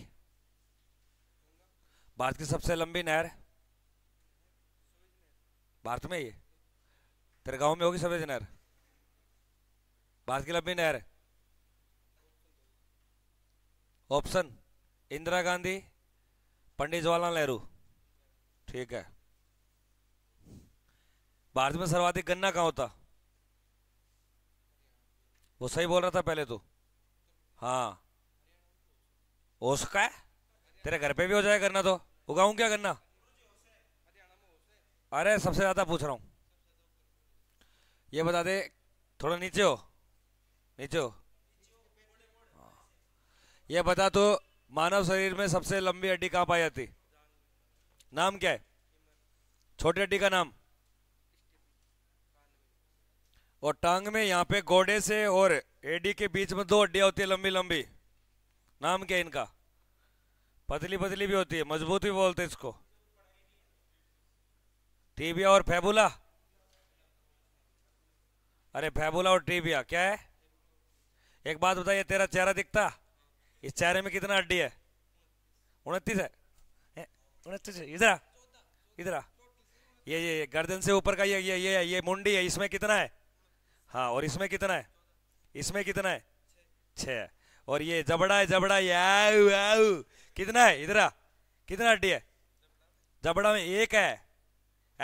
भारत की सबसे लंबी नहर भारत में ये तेरे गांव में होगी सबसे नहर भारत की लंबी नहर ऑप्शन इंदिरा गांधी पंडित जवाहरलाल नेहरू ठीक है भारत में सर्वाधिक गन्ना कहाँ होता वो सही बोल रहा था पहले तो हाँ हो सका है तेरे घर पे भी हो जाए गन्ना तो उगाऊ क्या गन्ना अरे सबसे ज़्यादा पूछ रहा हूँ ये बता दे थोड़ा नीचे हो नीचे हो ये बता तो मानव शरीर में सबसे लंबी हड्डी कहाँ पाई जाती नाम क्या है छोटी हड्डी का नाम और टांग में यहाँ पे घोड़े से और एडी के बीच में दो हड्डियाँ होती है लंबी लंबी नाम क्या इनका पतली पतली भी होती है मजबूत भी बोलते हैं इसको टीबिया और फैबुला अरे फैबुला और टीबिया क्या है एक बात बताइए तेरा चेहरा दिखता इस चेहरे में कितना हड्डी है उनतीस है उनतीस इधर इधर ये ये गर्दन से ऊपर का ये ये ये ये मुंडी है इसमें कितना है हाँ और इसमें कितना है इसमें कितना है छ और ये जबड़ा है जबड़ा याऊ याऊ कितना है इधर कितना हड्डी है जबड़ा में एक है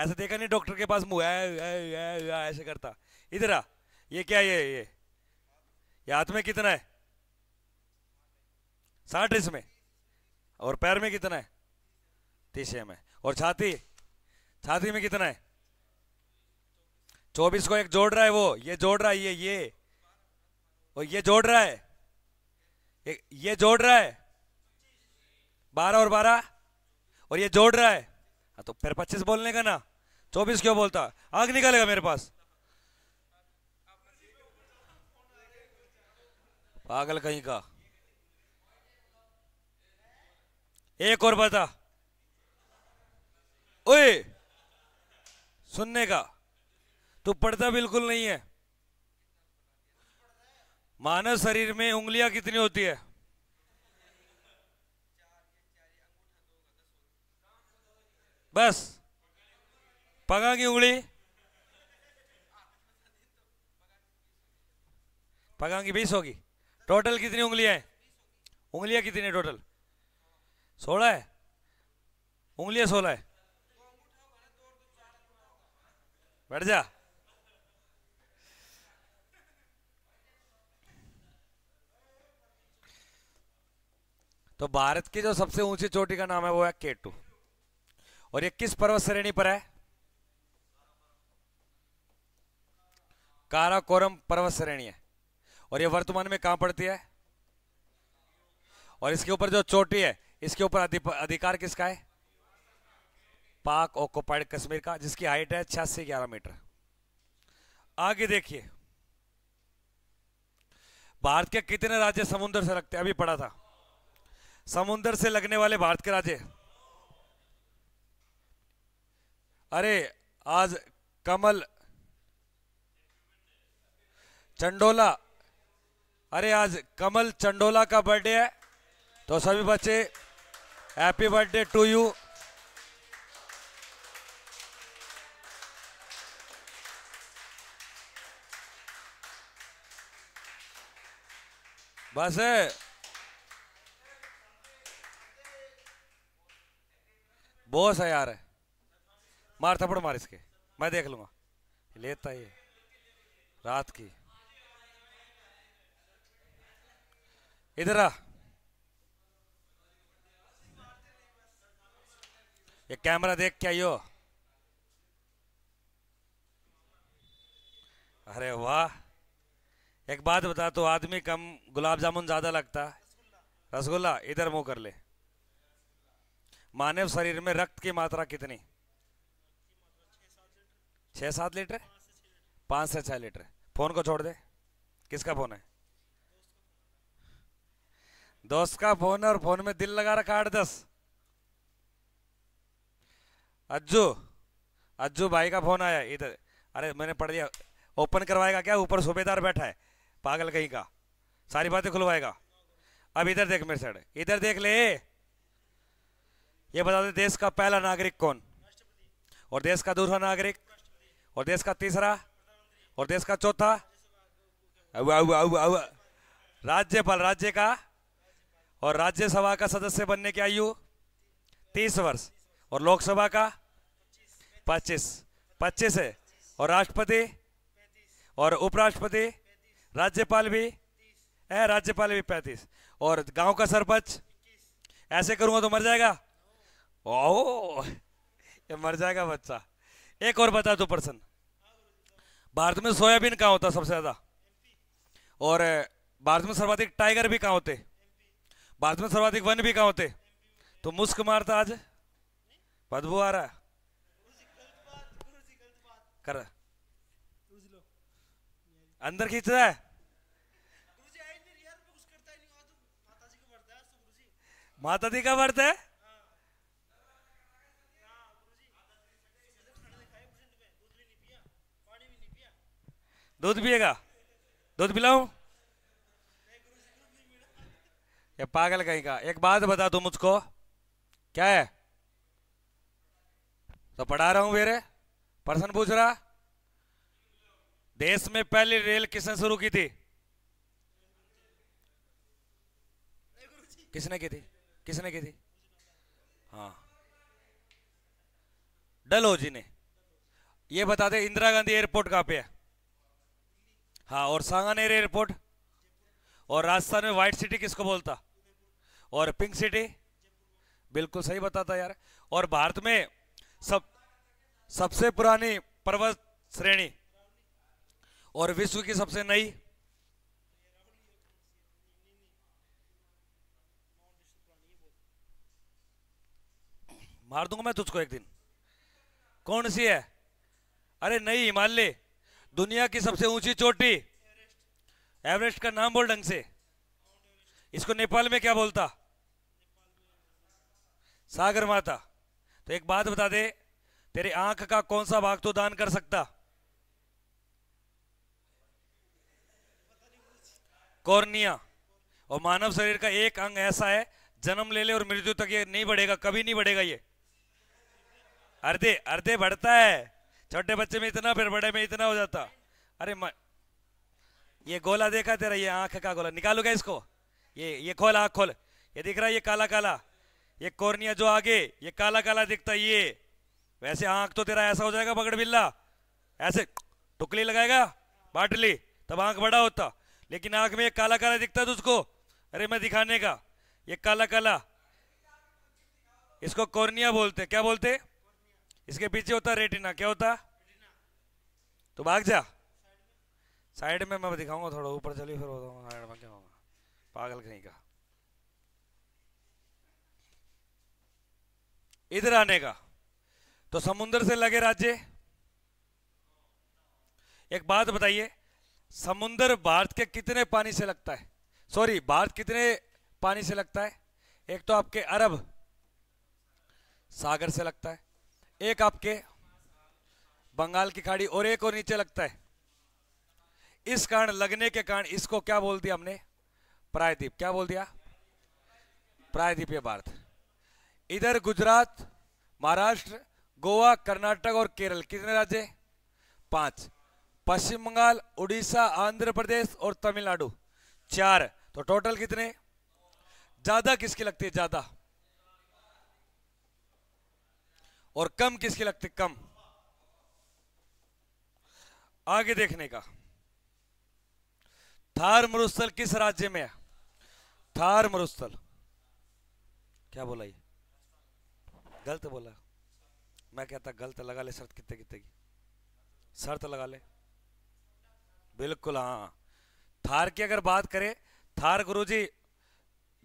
ऐसे देखा नहीं डॉक्टर के पास मुँह ऐसे करता इधरा ये क्या ये ये ये हाथ में कितना है साठ इसमें और पैर में कितना है तीस में और छाती छाती में कितना है चौबीस को एक जोड़ रहा है वो ये जोड़ रहा है ये ये और ये जोड़ रहा है ये, ये जोड़ रहा है बारह और बारह और ये जोड़ रहा है हाँ तो फिर पच्चीस बोलने का ना चौबीस क्यों बोलता आग निकालेगा मेरे पास पागल कहीं का एक और बता ओए सुनने का तो पढ़ता बिल्कुल नहीं है मानव शरीर में उंगलियां कितनी होती है बस पगा की उंगली पगा की बीस होगी टोटल कितनी उंगलियां हैं उंगलियां कितनी है टोटल सोलह है उंगलियां सोलह है बैठ जा तो भारत की जो सबसे ऊंची चोटी का नाम है वो है केटू और ये किस पर्वत श्रेणी पर है काराकोरम पर्वत श्रेणी है और ये वर्तमान में कहां पड़ती है और इसके ऊपर जो चोटी है इसके ऊपर अधिकार किसका है पाक ऑक्योपाइड कश्मीर का जिसकी हाइट है छियासी ग्यारह मीटर आगे देखिए भारत के कितने राज्य समुद्र से लगते अभी पढ़ा था समुंदर से लगने वाले भारत के राजे अरे आज कमल चंडोला अरे आज कमल चंडोला का बर्थडे है तो सभी बच्चे हैप्पी बर्थडे टू यू बस है बॉस है यार है मार थप्पड़ मार इसके मैं देख लूंगा लेता ये रात की इधर आ ये कैमरा देख के आइयो अरे वाह एक बात बता तो आदमी कम गुलाब जामुन ज्यादा लगता रसगुल्ला इधर मुंह कर ले मानव शरीर में रक्त की मात्रा कितनी छह सात लीटर पांच से छह लीटर फोन को छोड़ दे किसका फोन है दोस्त का फोन है और फोन में दिल लगा रखा आठ दस अज्जू अज्जू भाई का फोन आया इधर अरे मैंने पढ़ दिया ओपन करवाएगा क्या ऊपर सूबेदार बैठा है पागल कहीं का सारी बातें खुलवाएगा अब इधर देख मेरे साइड इधर देख ले ये बता दे देश का पहला नागरिक कौन और देश का दूसरा नागरिक और देश का तीसरा और देश का चौथा राज्यपाल राज्य का और राज्यसभा का सदस्य बनने की आयु तीस वर्ष और लोकसभा का पच्चीस पच्चीस है और राष्ट्रपति और उपराष्ट्रपति राज्यपाल भी है राज्यपाल भी पैंतीस और गांव का सरपंच ऐसे करूंगा तो मर जाएगा ओ ये मर जाएगा बच्चा एक और बता दो पर्सन भारत में सोयाबीन कहाँ होता सबसे ज़्यादा और भारत में सर्वाधिक टाइगर भी कहाँ होते भारत में सर्वाधिक वन भी कहाँ होते तो मुस्क मारता आज बदबू आ रहा कर अंदर खींच रहा है माता दी का वर्त है दूध पिएगा दूध पिलाऊं ये पागल कहीं का एक बात बता दो मुझको क्या है तो पढ़ा रहा हूं मेरे प्रश्न पूछ रहा देश में पहली रेल किसने शुरू की थी किसने की थी किसने की थी हाँ जी ने ये बता दे इंदिरा गांधी एयरपोर्ट कहां पे है हाँ और सांगानेर एयरपोर्ट और राजस्थान में व्हाइट सिटी किसको बोलता और पिंक सिटी बिल्कुल सही बताता यार और भारत में सब सबसे पुरानी पर्वत श्रेणी और विश्व की सबसे नई मार दूंगा मैं तुझको एक दिन कौन सी है अरे नई हिमालय दुनिया की सबसे ऊंची चोटी एवरेस्ट का नाम बोल ढंग से इसको नेपाल में क्या बोलता सागर माता तो एक बात बता दे तेरे आंख का कौन सा भाग तो दान कर सकता कॉर्निया और मानव शरीर का एक अंग ऐसा है जन्म ले ले और मृत्यु तक ये नहीं बढ़ेगा कभी नहीं बढ़ेगा ये अर्धे अर्धे बढ़ता है छोटे बच्चे में इतना फिर बड़े में इतना हो जाता अरे म... ये गोला देखा तेरा ये आंख का गोला निकालूगा इसको ये ये खोल आंख खोल ये दिख रहा है ये काला काला ये कोर्निया जो आगे ये काला काला दिखता है ये वैसे आंख तो तेरा ऐसा हो जाएगा पकड़ बिल्ला ऐसे टुकली लगाएगा बाट ली तब आंख बड़ा होता लेकिन आंख में ये काला काला दिखता है तुझको तो अरे मैं दिखाने का ये काला काला इसको कोर्निया बोलते क्या बोलते इसके पीछे होता रेटिना क्या होता तो भाग जा साइड में मैं दिखाऊंगा थोड़ा ऊपर चली फिर होता साइड में क्या होगा पागल कहीं का इधर आने का तो समुद्र से लगे राज्य एक बात बताइए समुद्र भारत के कितने पानी से लगता है सॉरी भारत कितने पानी से लगता है एक तो आपके अरब सागर से लगता है एक आपके बंगाल की खाड़ी और एक और नीचे लगता है इस कारण लगने के कारण इसको क्या बोल दिया हमने प्रायद्वीप क्या बोल दिया प्रायद्वीपीय भारत इधर गुजरात महाराष्ट्र गोवा कर्नाटक और केरल कितने राज्य पांच पश्चिम बंगाल उड़ीसा आंध्र प्रदेश और तमिलनाडु चार तो टोटल कितने ज्यादा किसकी लगती है ज्यादा और कम किसके लगते कम आगे देखने का थार मरुस्थल किस राज्य में है थार मरुस्थल क्या बोला ये गलत बोला मैं कहता गलत लगा ले शर्त कितने कितने की शर्त लगा ले बिल्कुल हाँ थार की अगर बात करें थार गुरुजी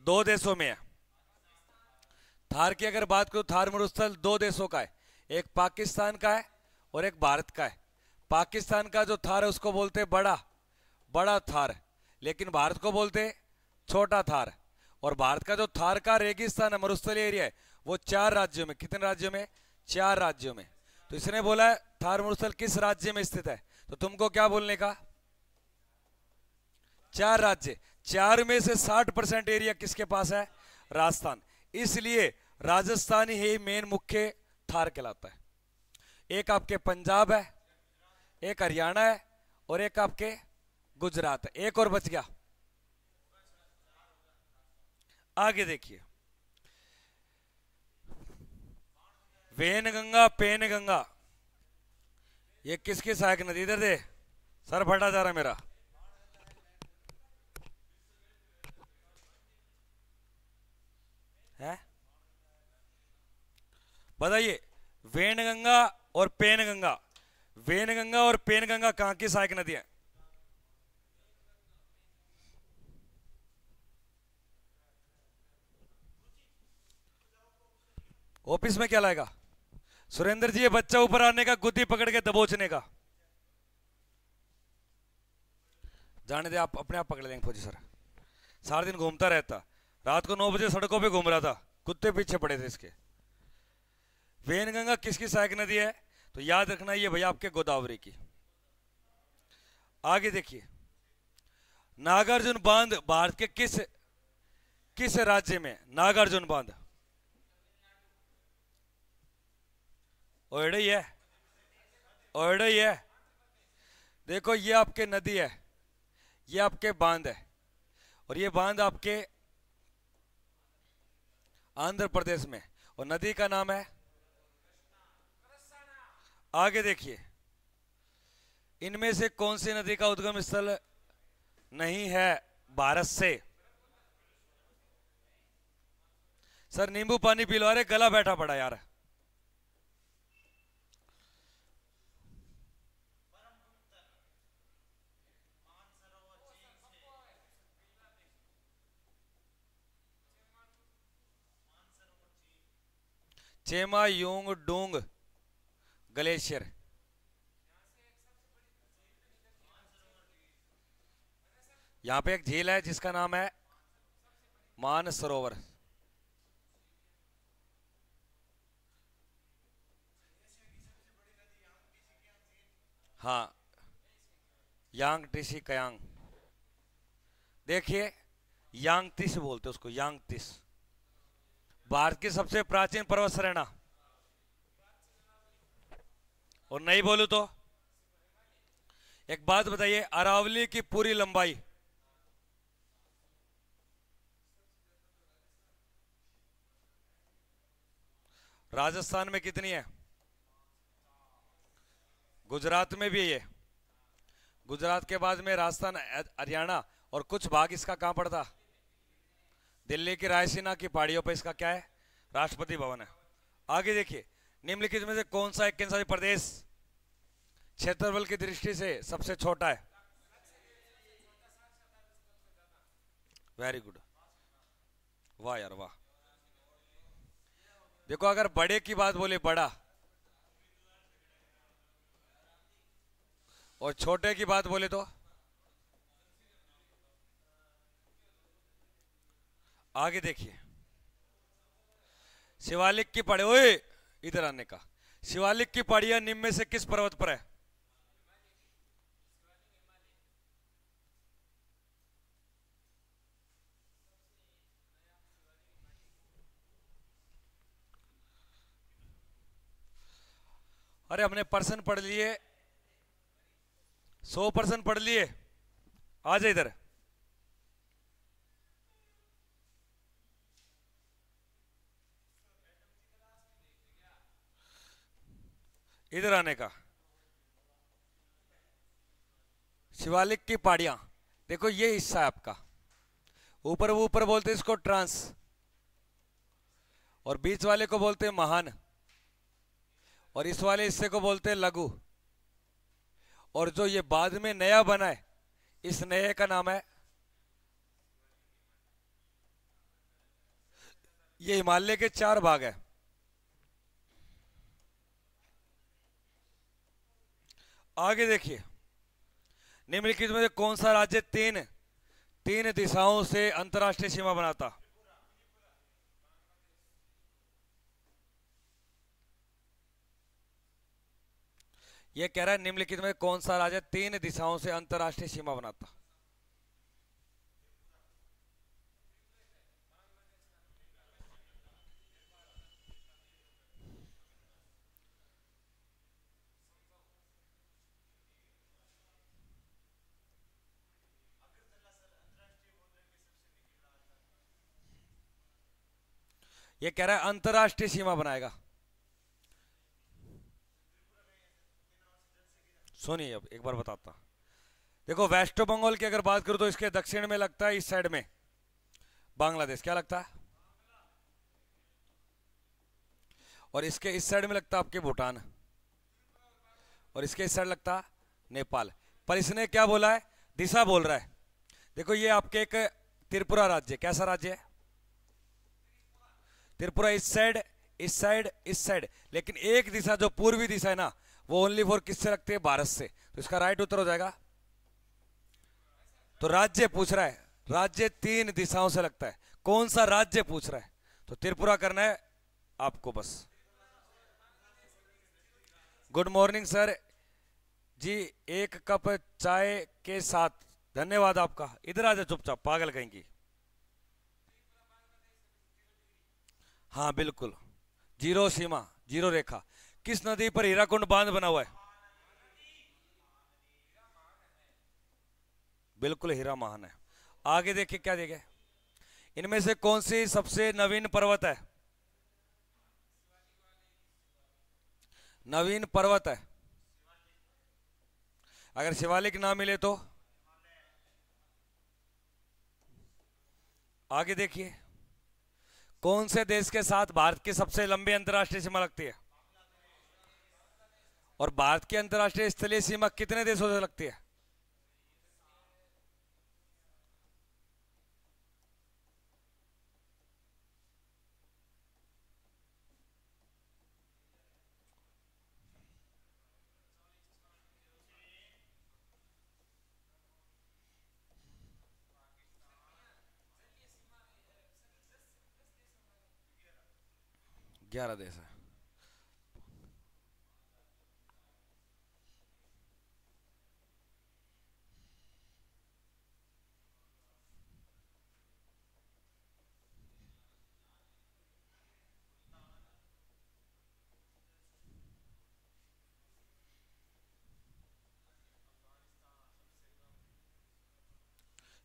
दो देशों में है थार की अगर बात करो थार मरुस्थल दो देशों का है एक पाकिस्तान का है और एक भारत का है पाकिस्तान का जो थार है उसको बोलते हैं बड़ा बड़ा थार लेकिन भारत को बोलते छोटा थार और भारत का जो थार का रेगिस्तान है मरुस्थल एरिया है वो चार राज्यों में कितने राज्यों में चार राज्यों में तो इसने बोला थार मरुस्थल किस राज्य में स्थित है तो तुमको क्या बोलने का चार राज्य चार में से साठ परसेंट एरिया किसके पास है राजस्थान इसलिए राजस्थान ही मेन मुख्य थार कहलाता है एक आपके पंजाब है एक हरियाणा है और एक आपके गुजरात है एक और बच गया आगे देखिए वेन गंगा पेन गंगा ये किसकी सहायक नदी इधर दे सर फटा जा रहा मेरा बताइए गंगा और पेनगंगा वेनगंगा और पेन गंगा कहां की सहायक नदी है ऑफिस में क्या लाएगा सुरेंद्र जी ये बच्चा ऊपर आने का गुद्दी पकड़ के दबोचने का जाने दे आप अपने आप पकड़ लेंगे फौजी सर सारा दिन घूमता रहता रात को नौ बजे सड़कों पे घूम रहा था कुत्ते पीछे पड़े थे इसके वेनगंगा किसकी सहायक नदी है तो याद रखना ये भैया आपके गोदावरी की आगे देखिए नागार्जुन बांध भारत के किस किस राज्य में नागार्जुन बांध ओडई है ओडई है देखो ये आपके नदी है ये आपके बांध है और ये बांध आपके आंध्र प्रदेश में और नदी का नाम है आगे देखिए इनमें से कौन सी नदी का उद्गम स्थल नहीं है भारत से सर नींबू पानी पिलवा रहे गला बैठा पड़ा यार चेमा योंग डोंग ग्लेशियर यहां पे एक झील है जिसका नाम है मान सरोवर हाँ यांग टिशी कयांग देखिए यांग तिस बोलते उसको यांग तिस भारत की सबसे प्राचीन पर्वत श्रेणा और नहीं बोलू तो एक बात बताइए अरावली की पूरी लंबाई राजस्थान में कितनी है गुजरात में भी ये गुजरात के बाद में राजस्थान हरियाणा और कुछ भाग इसका कहां पड़ता दिल्ली की रायसीना की पहाड़ियों पर इसका क्या है राष्ट्रपति भवन है आगे देखिए निम्नलिखित में से कौन सा एक प्रदेश क्षेत्रफल की दृष्टि से सबसे छोटा है वेरी गुड वाह यार वाह देखो अगर बड़े की बात बोले बड़ा और छोटे की बात बोले तो आगे देखिए शिवालिक की पड़े ओए इधर आने का शिवालिक की पढ़िया निम्न में से किस पर्वत पर है अरे हमने पर्सन पढ़ लिए सौ परसेंट पढ़ लिए आ जाए इधर इधर आने का शिवालिक की पहाड़ियां देखो ये हिस्सा है आपका ऊपर वो ऊपर बोलते हैं इसको ट्रांस और बीच वाले को बोलते हैं महान और इस वाले हिस्से को बोलते हैं लघु और जो ये बाद में नया बना है इस नए का नाम है ये हिमालय के चार भाग है आगे देखिए निम्नलिखित में से कौन सा राज्य तीन तीन दिशाओं से अंतर्राष्ट्रीय सीमा बनाता यह कह रहा है निम्नलिखित में कौन सा राज्य तीन दिशाओं से अंतर्राष्ट्रीय सीमा बनाता ये कह रहा है अंतर्राष्ट्रीय सीमा बनाएगा सुनिए अब एक बार बताता देखो वेस्ट बंगाल की अगर बात करूं तो इसके दक्षिण में लगता है इस साइड में बांग्लादेश क्या लगता है और इसके इस साइड में लगता आपके भूटान और इसके इस साइड लगता नेपाल पर इसने क्या बोला है दिशा बोल रहा है देखो ये आपके एक त्रिपुरा राज्य कैसा राज्य है त्रिपुरा इस साइड इस साइड इस साइड लेकिन एक दिशा जो पूर्वी दिशा है ना वो ओनली फॉर किससे रखते हैं भारत से तो इसका राइट उत्तर हो जाएगा तो राज्य पूछ रहा है राज्य तीन दिशाओं से लगता है कौन सा राज्य पूछ रहा है तो त्रिपुरा करना है आपको बस गुड मॉर्निंग सर जी एक कप चाय के साथ धन्यवाद आपका इधर आ जाए चुपचाप पागल कहेंगी हाँ बिल्कुल जीरो सीमा जीरो रेखा किस नदी पर हीराकुंड बांध बना हुआ है बिल्कुल हीरा महान है आगे देखिए क्या देखे इनमें से कौन सी सबसे नवीन पर्वत है नवीन पर्वत है अगर शिवालिक ना मिले तो आगे देखिए कौन से देश के साथ भारत की सबसे लंबी अंतर्राष्ट्रीय सीमा लगती है और भारत की अंतर्राष्ट्रीय स्थलीय सीमा कितने देशों से लगती है ग्यारह देश है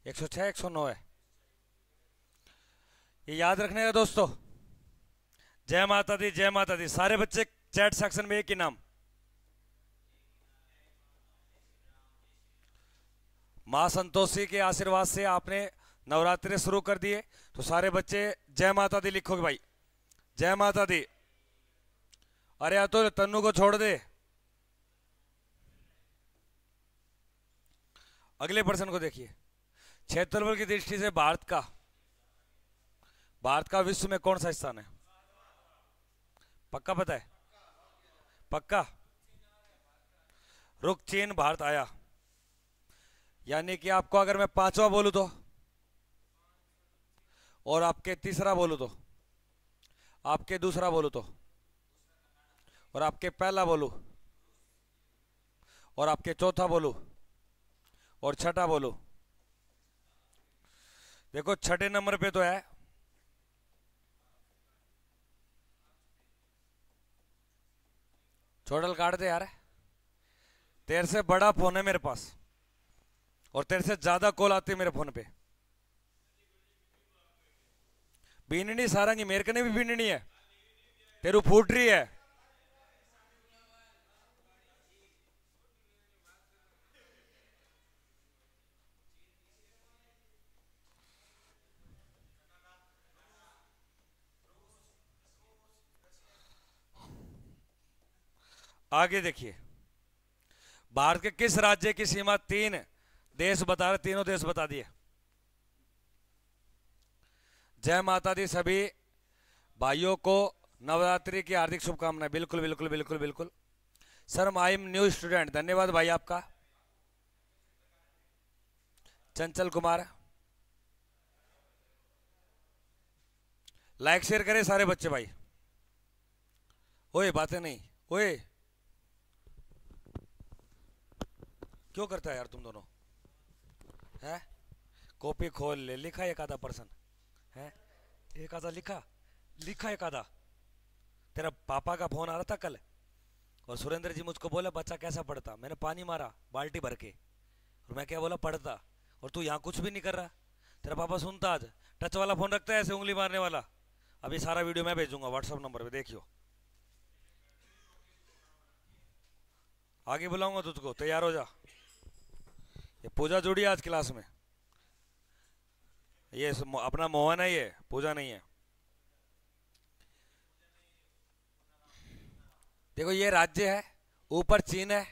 एक सौ छः एक सौ नौ है ये याद रखने का दोस्तों जय माता दी जय माता दी सारे बच्चे चैट सेक्शन में एक ही नाम माँ संतोषी के आशीर्वाद से आपने नवरात्रि शुरू कर दिए तो सारे बच्चे जय माता दी लिखोगे भाई जय माता दी अरे या तो तनु को छोड़ दे अगले प्रश्न को देखिए क्षेत्रफल की दृष्टि से भारत का भारत का विश्व में कौन सा स्थान है पक्का पता है पक्का रुक चीन भारत आया यानी कि आपको अगर मैं पांचवा बोलू तो और आपके तीसरा बोलू तो आपके दूसरा बोलू तो और आपके पहला बोलू और आपके चौथा बोलू और छठा बोलू देखो छठे नंबर पे तो है छोटल काट दे यार तेरे से बड़ा फोन है मेरे पास और तेरे से ज्यादा कॉल आती है मेरे फोन पे बीननी सारंगी मेरे कने भी बीननी है तेरू फूट रही है आगे देखिए भारत के किस राज्य की सीमा तीन देश बता रहे तीनों देश बता दिए जय माता दी सभी भाइयों को नवरात्रि की हार्दिक शुभकामनाएं बिल्कुल बिल्कुल बिल्कुल बिल्कुल sir I am new student धन्यवाद भाई आपका चंचल कुमार लाइक शेयर करें सारे बच्चे भाई ओए बातें नहीं ओए क्यों करता है यार तुम दोनों है कॉपी खोल ले लिखा एक आधा पर्सन है एक आधा लिखा लिखा एक आधा तेरा पापा का फोन आ रहा था कल और सुरेंद्र जी मुझको बोला बच्चा कैसा पढ़ता मैंने पानी मारा बाल्टी भर के और मैं क्या बोला पढ़ता और तू यहाँ कुछ भी नहीं कर रहा तेरा पापा सुनता आज टच वाला फ़ोन रखता है ऐसे उंगली मारने वाला अभी सारा वीडियो मैं भेजूंगा व्हाट्सअप नंबर पे देखियो आगे बुलाऊंगा तुझको तैयार हो जा ये पूजा जुड़ी आज क्लास में ये अपना मोहन है ये पूजा नहीं है देखो ये राज्य है ऊपर चीन है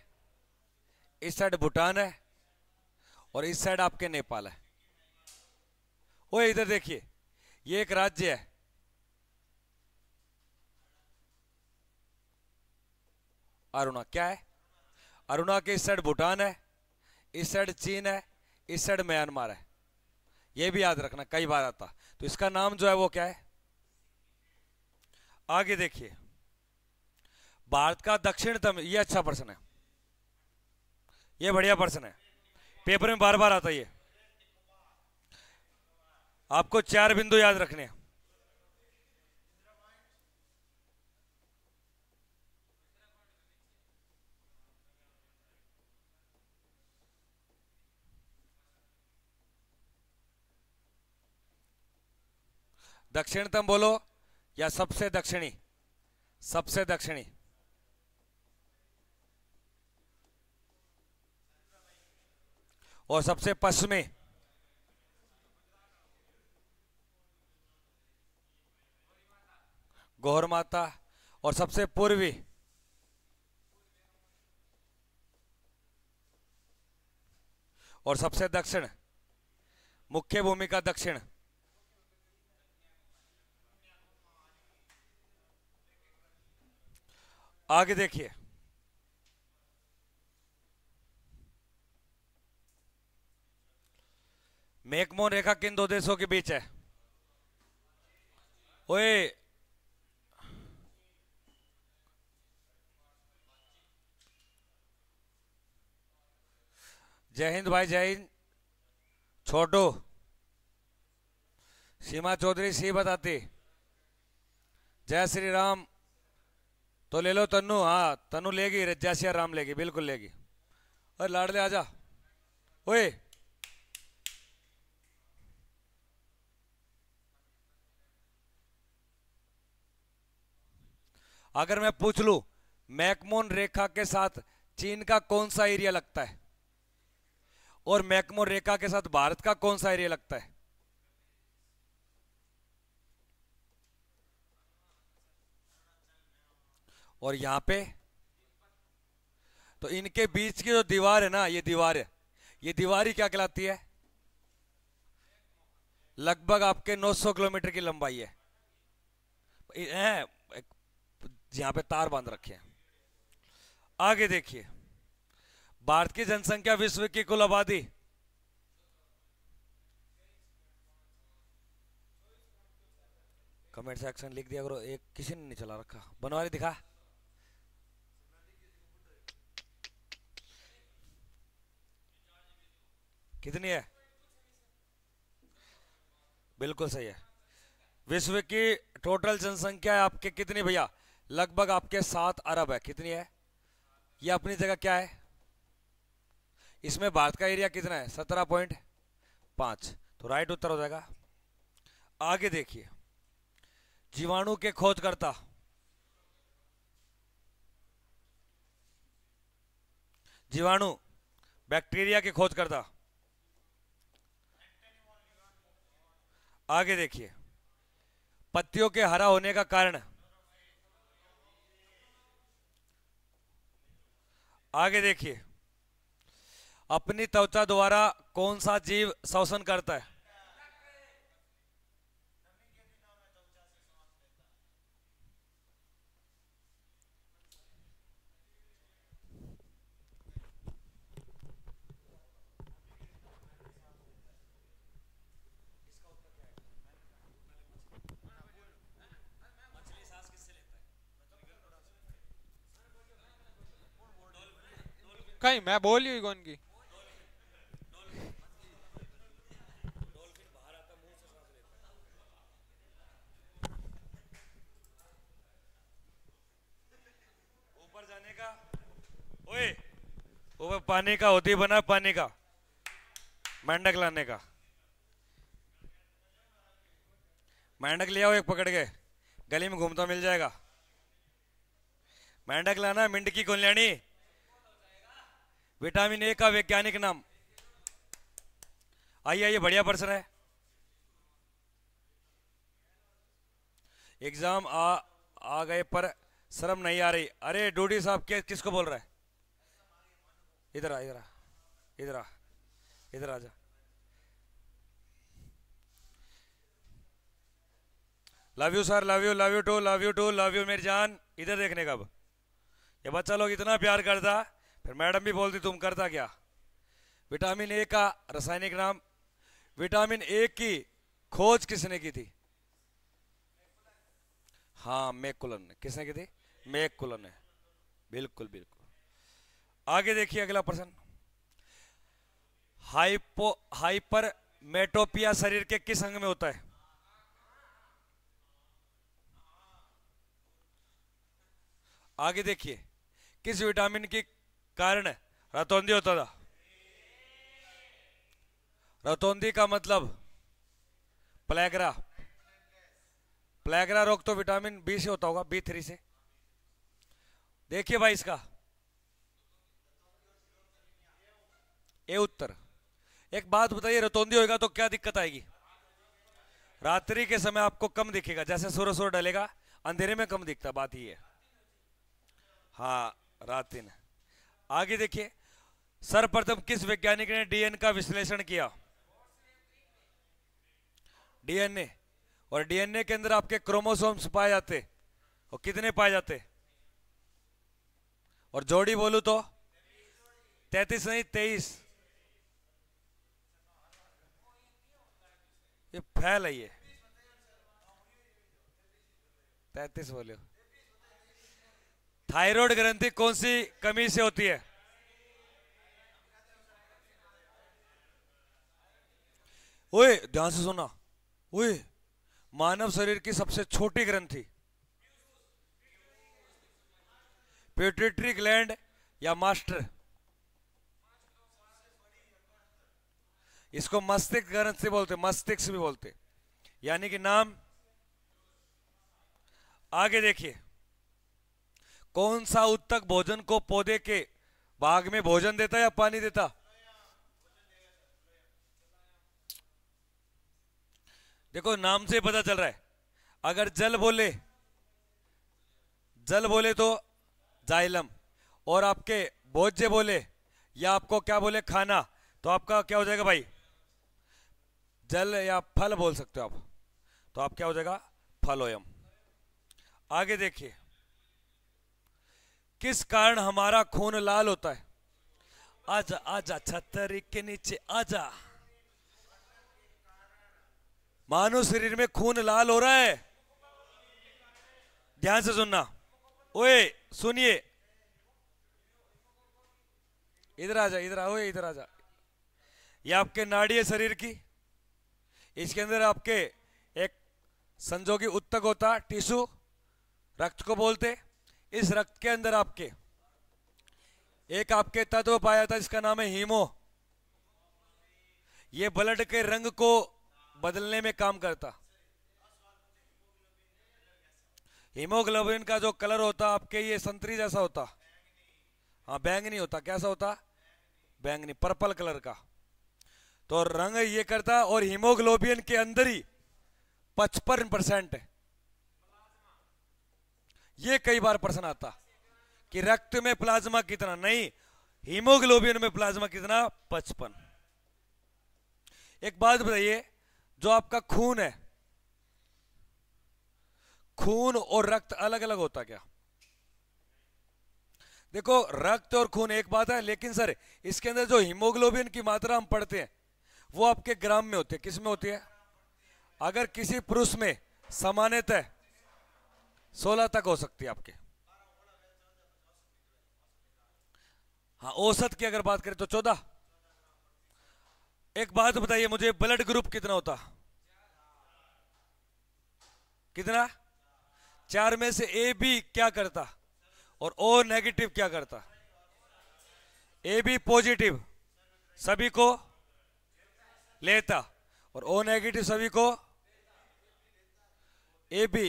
इस साइड भूटान है और इस साइड आपके नेपाल है ओ इधर देखिए ये एक राज्य है अरुणा क्या है अरुणा के इस साइड भूटान है इस साइड चीन है इस साइड म्यांमार है ये भी याद रखना कई बार आता तो इसका नाम जो है वो क्या है आगे देखिए भारत का दक्षिणतम ये अच्छा प्रश्न है ये बढ़िया प्रश्न है पेपर में बार बार आता ये आपको चार बिंदु याद रखने हैं दक्षिणतम बोलो या सबसे दक्षिणी सबसे दक्षिणी और सबसे पश्चिमी गौर माता और सबसे पूर्वी और सबसे दक्षिण मुख्य भूमि का दक्षिण आगे देखिए मेकमो रेखा किन दो देशों के बीच है ओए जय हिंद भाई जय हिंद छोटो सीमा चौधरी सी बताती जय श्री राम तो ले लो तनु हाँ तनु लेगी रजासिया राम लेगी बिल्कुल लेगी अरे लाडले आजा ओए अगर मैं पूछ लू मैकमोन रेखा के साथ चीन का कौन सा एरिया लगता है और मैकमोन रेखा के साथ भारत का कौन सा एरिया लगता है और यहाँ पे तो इनके बीच की जो दीवार है ना ये दीवार है ये दीवार ही क्या कहलाती है लगभग आपके 900 किलोमीटर की लंबाई है यहां पे तार बांध रखे हैं आगे देखिए भारत की जनसंख्या विश्व की कुल आबादी कमेंट सेक्शन लिख दिया करो एक किसी ने नहीं चला रखा बनवारी दिखा कितनी है बिल्कुल सही है विश्व की टोटल जनसंख्या है आपके कितनी भैया लगभग आपके सात अरब है कितनी है ये अपनी जगह क्या है इसमें भारत का एरिया कितना है सत्रह पॉइंट पांच तो राइट उत्तर हो जाएगा आगे देखिए जीवाणु के खोजकर्ता जीवाणु बैक्टीरिया के खोजकर्ता आगे देखिए पत्तियों के हरा होने का कारण आगे देखिए अपनी त्वचा द्वारा कौन सा जीव शोषण करता है खाई मैं बोल ही कौन की ओए पानी का होती बना पानी का मेंढक लाने का मेंढक लिया एक पकड़ के गली में घूमता मिल जाएगा मेंढक लाना मिंडकी कौन लेनी विटामिन ए का वैज्ञानिक नाम आइए आइए बढ़िया पर्सन है एग्जाम आ आ गए पर शर्म नहीं आ रही अरे डोडी साहब क्या किसको बोल रहा है इधर आ इधर आ इधर आ इधर आ जा love you sir love you love you too love you too love you मेरी जान इधर देखने का अब ये बच्चा लोग इतना प्यार करता फिर मैडम भी बोलती तुम करता क्या विटामिन ए का रासायनिक नाम विटामिन ए की खोज किसने की थी हाँ मेकुलन ने किसने की थी मेकुलन ने बिल्कुल बिल्कुल आगे देखिए अगला प्रश्न हाइपो हाइपर मेटोपिया शरीर के किस अंग में होता है आगे देखिए किस विटामिन की कारण है रतौंदी होता था रतौंदी का मतलब प्लेगरा प्लेगरा रोग तो विटामिन बी से होता होगा बी थ्री से देखिए भाई इसका ए उत्तर एक बात बताइए रतौंदी होगा तो क्या दिक्कत आएगी रात्रि के समय आपको कम दिखेगा जैसे सूर्य सूर्य डलेगा अंधेरे में कम दिखता बात ये है हाँ रात दिन आगे देखिए सर्वप्रथम किस वैज्ञानिक ने डीएन का विश्लेषण किया डीएनए और डीएनए के अंदर आपके क्रोमोसोम्स पाए जाते और कितने पाए जाते और जोड़ी बोलू तो तैतीस नहीं तेईस ये फैल है ये तैतीस बोलियो थायराइड ग्रंथि कौन सी कमी से होती है ओए ध्यान से सुना ओए मानव शरीर की सबसे छोटी ग्रंथि पेट्रेटरी ग्लैंड या मास्टर इसको मस्तिष्क ग्रंथ से बोलते मस्तिष्क भी बोलते यानी कि नाम आगे देखिए कौन सा उत्तक भोजन को पौधे के बाग में भोजन देता या पानी देता देखो नाम से पता चल रहा है अगर जल बोले जल बोले तो जाइलम और आपके भोज्य बोले या आपको क्या बोले खाना तो आपका क्या हो जाएगा भाई जल या फल बोल सकते हो आप तो आप क्या हो जाएगा फलोयम आगे देखिए किस कारण हमारा खून लाल होता है आजा आजा छत्तर के नीचे आजा मानव शरीर में खून लाल हो रहा है ध्यान से सुनना ओए सुनिए इधर आजा इधर ओए इधर आजा ये आपके नाड़ी है शरीर की इसके अंदर आपके एक संजोगी उत्तक होता टिश्यू रक्त को बोलते इस रक्त के अंदर आपके एक आपके तत्व पाया था इसका नाम है हीमो ये ब्लड के रंग को बदलने में काम करता हीमोग्लोबिन का जो कलर होता आपके ये संतरी जैसा होता हाँ बैंगनी होता कैसा होता बैंगनी पर्पल कलर का तो रंग ये करता और हीमोग्लोबिन के अंदर ही पचपन परसेंट है ये कई बार प्रश्न आता कि रक्त में प्लाज्मा कितना नहीं हीमोग्लोबिन में प्लाज्मा कितना पचपन एक बात बताइए जो आपका खून है खून और रक्त अलग अलग होता क्या देखो रक्त और खून एक बात है लेकिन सर इसके अंदर जो हीमोग्लोबिन की मात्रा हम पढ़ते हैं वो आपके ग्राम में होती है किस में होती है अगर किसी पुरुष में सामान्यतः सोलह तक हो सकती है आपके हाँ औसत की अगर बात करें तो चौदह एक बात बताइए मुझे ब्लड ग्रुप कितना होता कितना चार में से ए बी क्या करता और ओ नेगेटिव क्या करता ए बी पॉजिटिव सभी को लेता और ओ नेगेटिव सभी को ए बी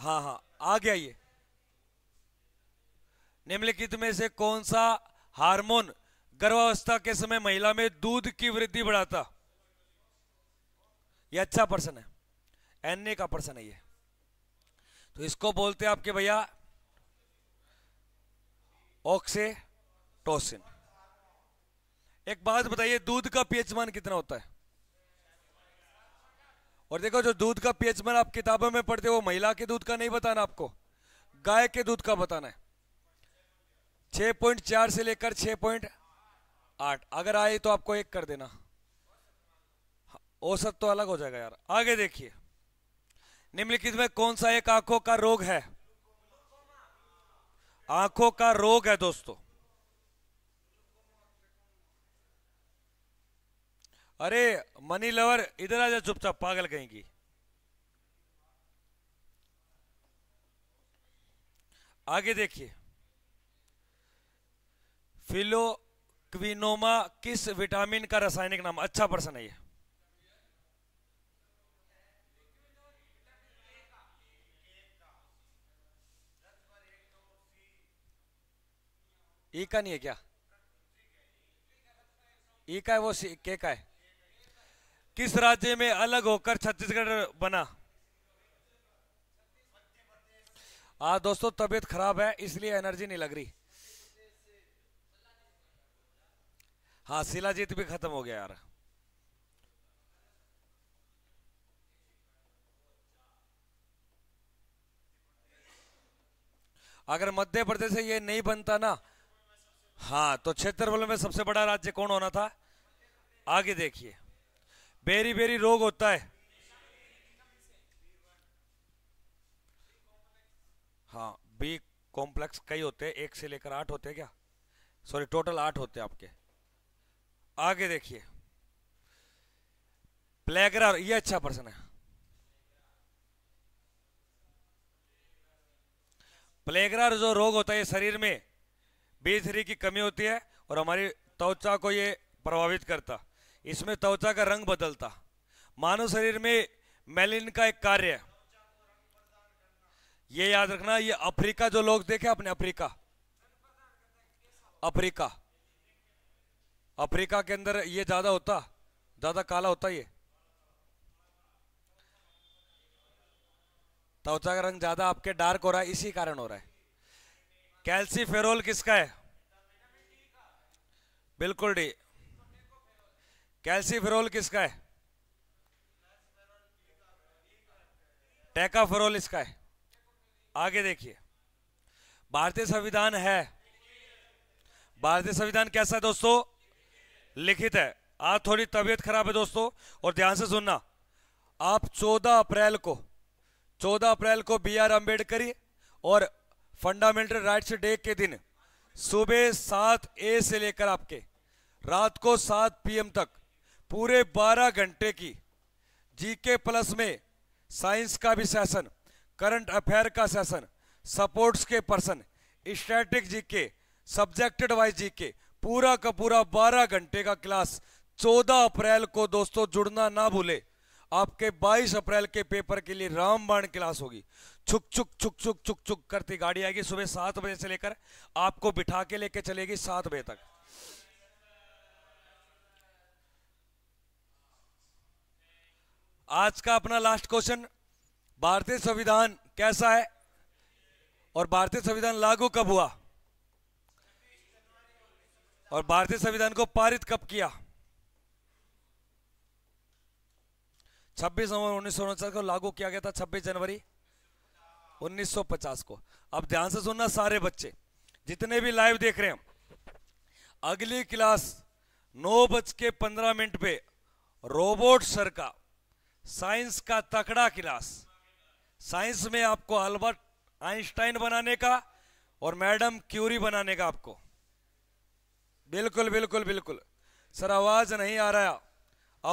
हाँ हाँ आ गया ये निम्नलिखित में से कौन सा हार्मोन गर्भावस्था के समय महिला में दूध की वृद्धि बढ़ाता ये अच्छा पर्सन है एनए का प्रश्न है ये तो इसको बोलते आपके भैया ऑक्सेटोसिन एक बात बताइए दूध का पीएच मान कितना होता है और देखो जो दूध का पीएच मान आप किताबों में पढ़ते हो वो महिला के दूध का नहीं बताना आपको गाय के दूध का बताना है 6.4 से लेकर 6.8 अगर आए तो आपको एक कर देना औसत तो अलग हो जाएगा यार आगे देखिए निम्नलिखित में कौन सा एक आंखों का रोग है आंखों का रोग है दोस्तों अरे मनी लवर इधर आ जा चुपचाप पागल कहीं की आगे देखिए फिलोक्विनोमा किस विटामिन का रासायनिक नाम अच्छा प्रश्न है ये ई e का नहीं है क्या ई e का है वो सी के का है किस राज्य में अलग होकर छत्तीसगढ़ बना हा दोस्तों तबीयत खराब है इसलिए एनर्जी नहीं लग रही हाँ शिलाजीत भी खत्म हो गया यार अगर मध्य प्रदेश से ये नहीं बनता ना हाँ तो क्षेत्रफल में सबसे बड़ा राज्य कौन होना था आगे देखिए बेरी बेरी रोग होता है हाँ बी कॉम्प्लेक्स कई होते हैं एक से लेकर आठ होते हैं क्या सॉरी टोटल आठ होते हैं आपके आगे देखिए प्लेगरा ये अच्छा पर्सन है प्लेगरा जो रोग होता है शरीर में बी थ्री की कमी होती है और हमारी त्वचा को ये प्रभावित करता इसमें त्वचा का रंग बदलता मानव शरीर में मेलिन का एक कार्य ये याद रखना ये अफ्रीका जो लोग देखे अपने अफ्रीका अफ्रीका अफ्रीका के अंदर ये ज्यादा होता ज्यादा काला होता ये त्वचा का रंग ज्यादा आपके डार्क हो रहा है इसी कारण हो रहा है फेरोल किसका है बिल्कुल डी कैल्सीफेरोल किसका है टेकाफेरोल इसका है आगे देखिए भारतीय संविधान है भारतीय संविधान कैसा है दोस्तों लिखित है आज थोड़ी तबीयत खराब है दोस्तों और ध्यान से सुनना आप 14 अप्रैल को 14 अप्रैल को बी आर अम्बेडकर और फंडामेंटल राइट्स डे के दिन सुबह सात ए से लेकर आपके रात को सात पीएम तक पूरे 12 घंटे की जीके प्लस में साइंस का भी सेशन करंट अफेयर का सेशन सपोर्ट्स के person static GK subjected wise GK पूरा का पूरा 12 घंटे का क्लास 14 अप्रैल को दोस्तों जुड़ना ना भूले आपके 22 अप्रैल के पेपर के लिए रामबाण क्लास होगी छुक छुक छुक छुक छुक छुक करती गाड़ी आएगी सुबह सात बजे से लेकर आपको बिठा के लेके चलेगी सात बजे तक आज का अपना लास्ट क्वेश्चन भारतीय संविधान कैसा है और भारतीय संविधान लागू कब हुआ और भारतीय संविधान को पारित कब किया 26 नवंबर उन्नीस को लागू किया गया था 26 जनवरी 1950 को अब ध्यान से सुनना सारे बच्चे जितने भी लाइव देख रहे हैं अगली क्लास नौ बज के पंद्रह मिनट पे रोबोट सर का साइंस का तकड़ा क्लास साइंस में आपको अल्बर्ट आइंस्टाइन बनाने का और मैडम क्यूरी बनाने का आपको बिल्कुल बिल्कुल बिल्कुल सर आवाज नहीं आ रहा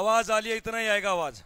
आवाज आ लिया इतना ही आएगा आवाज़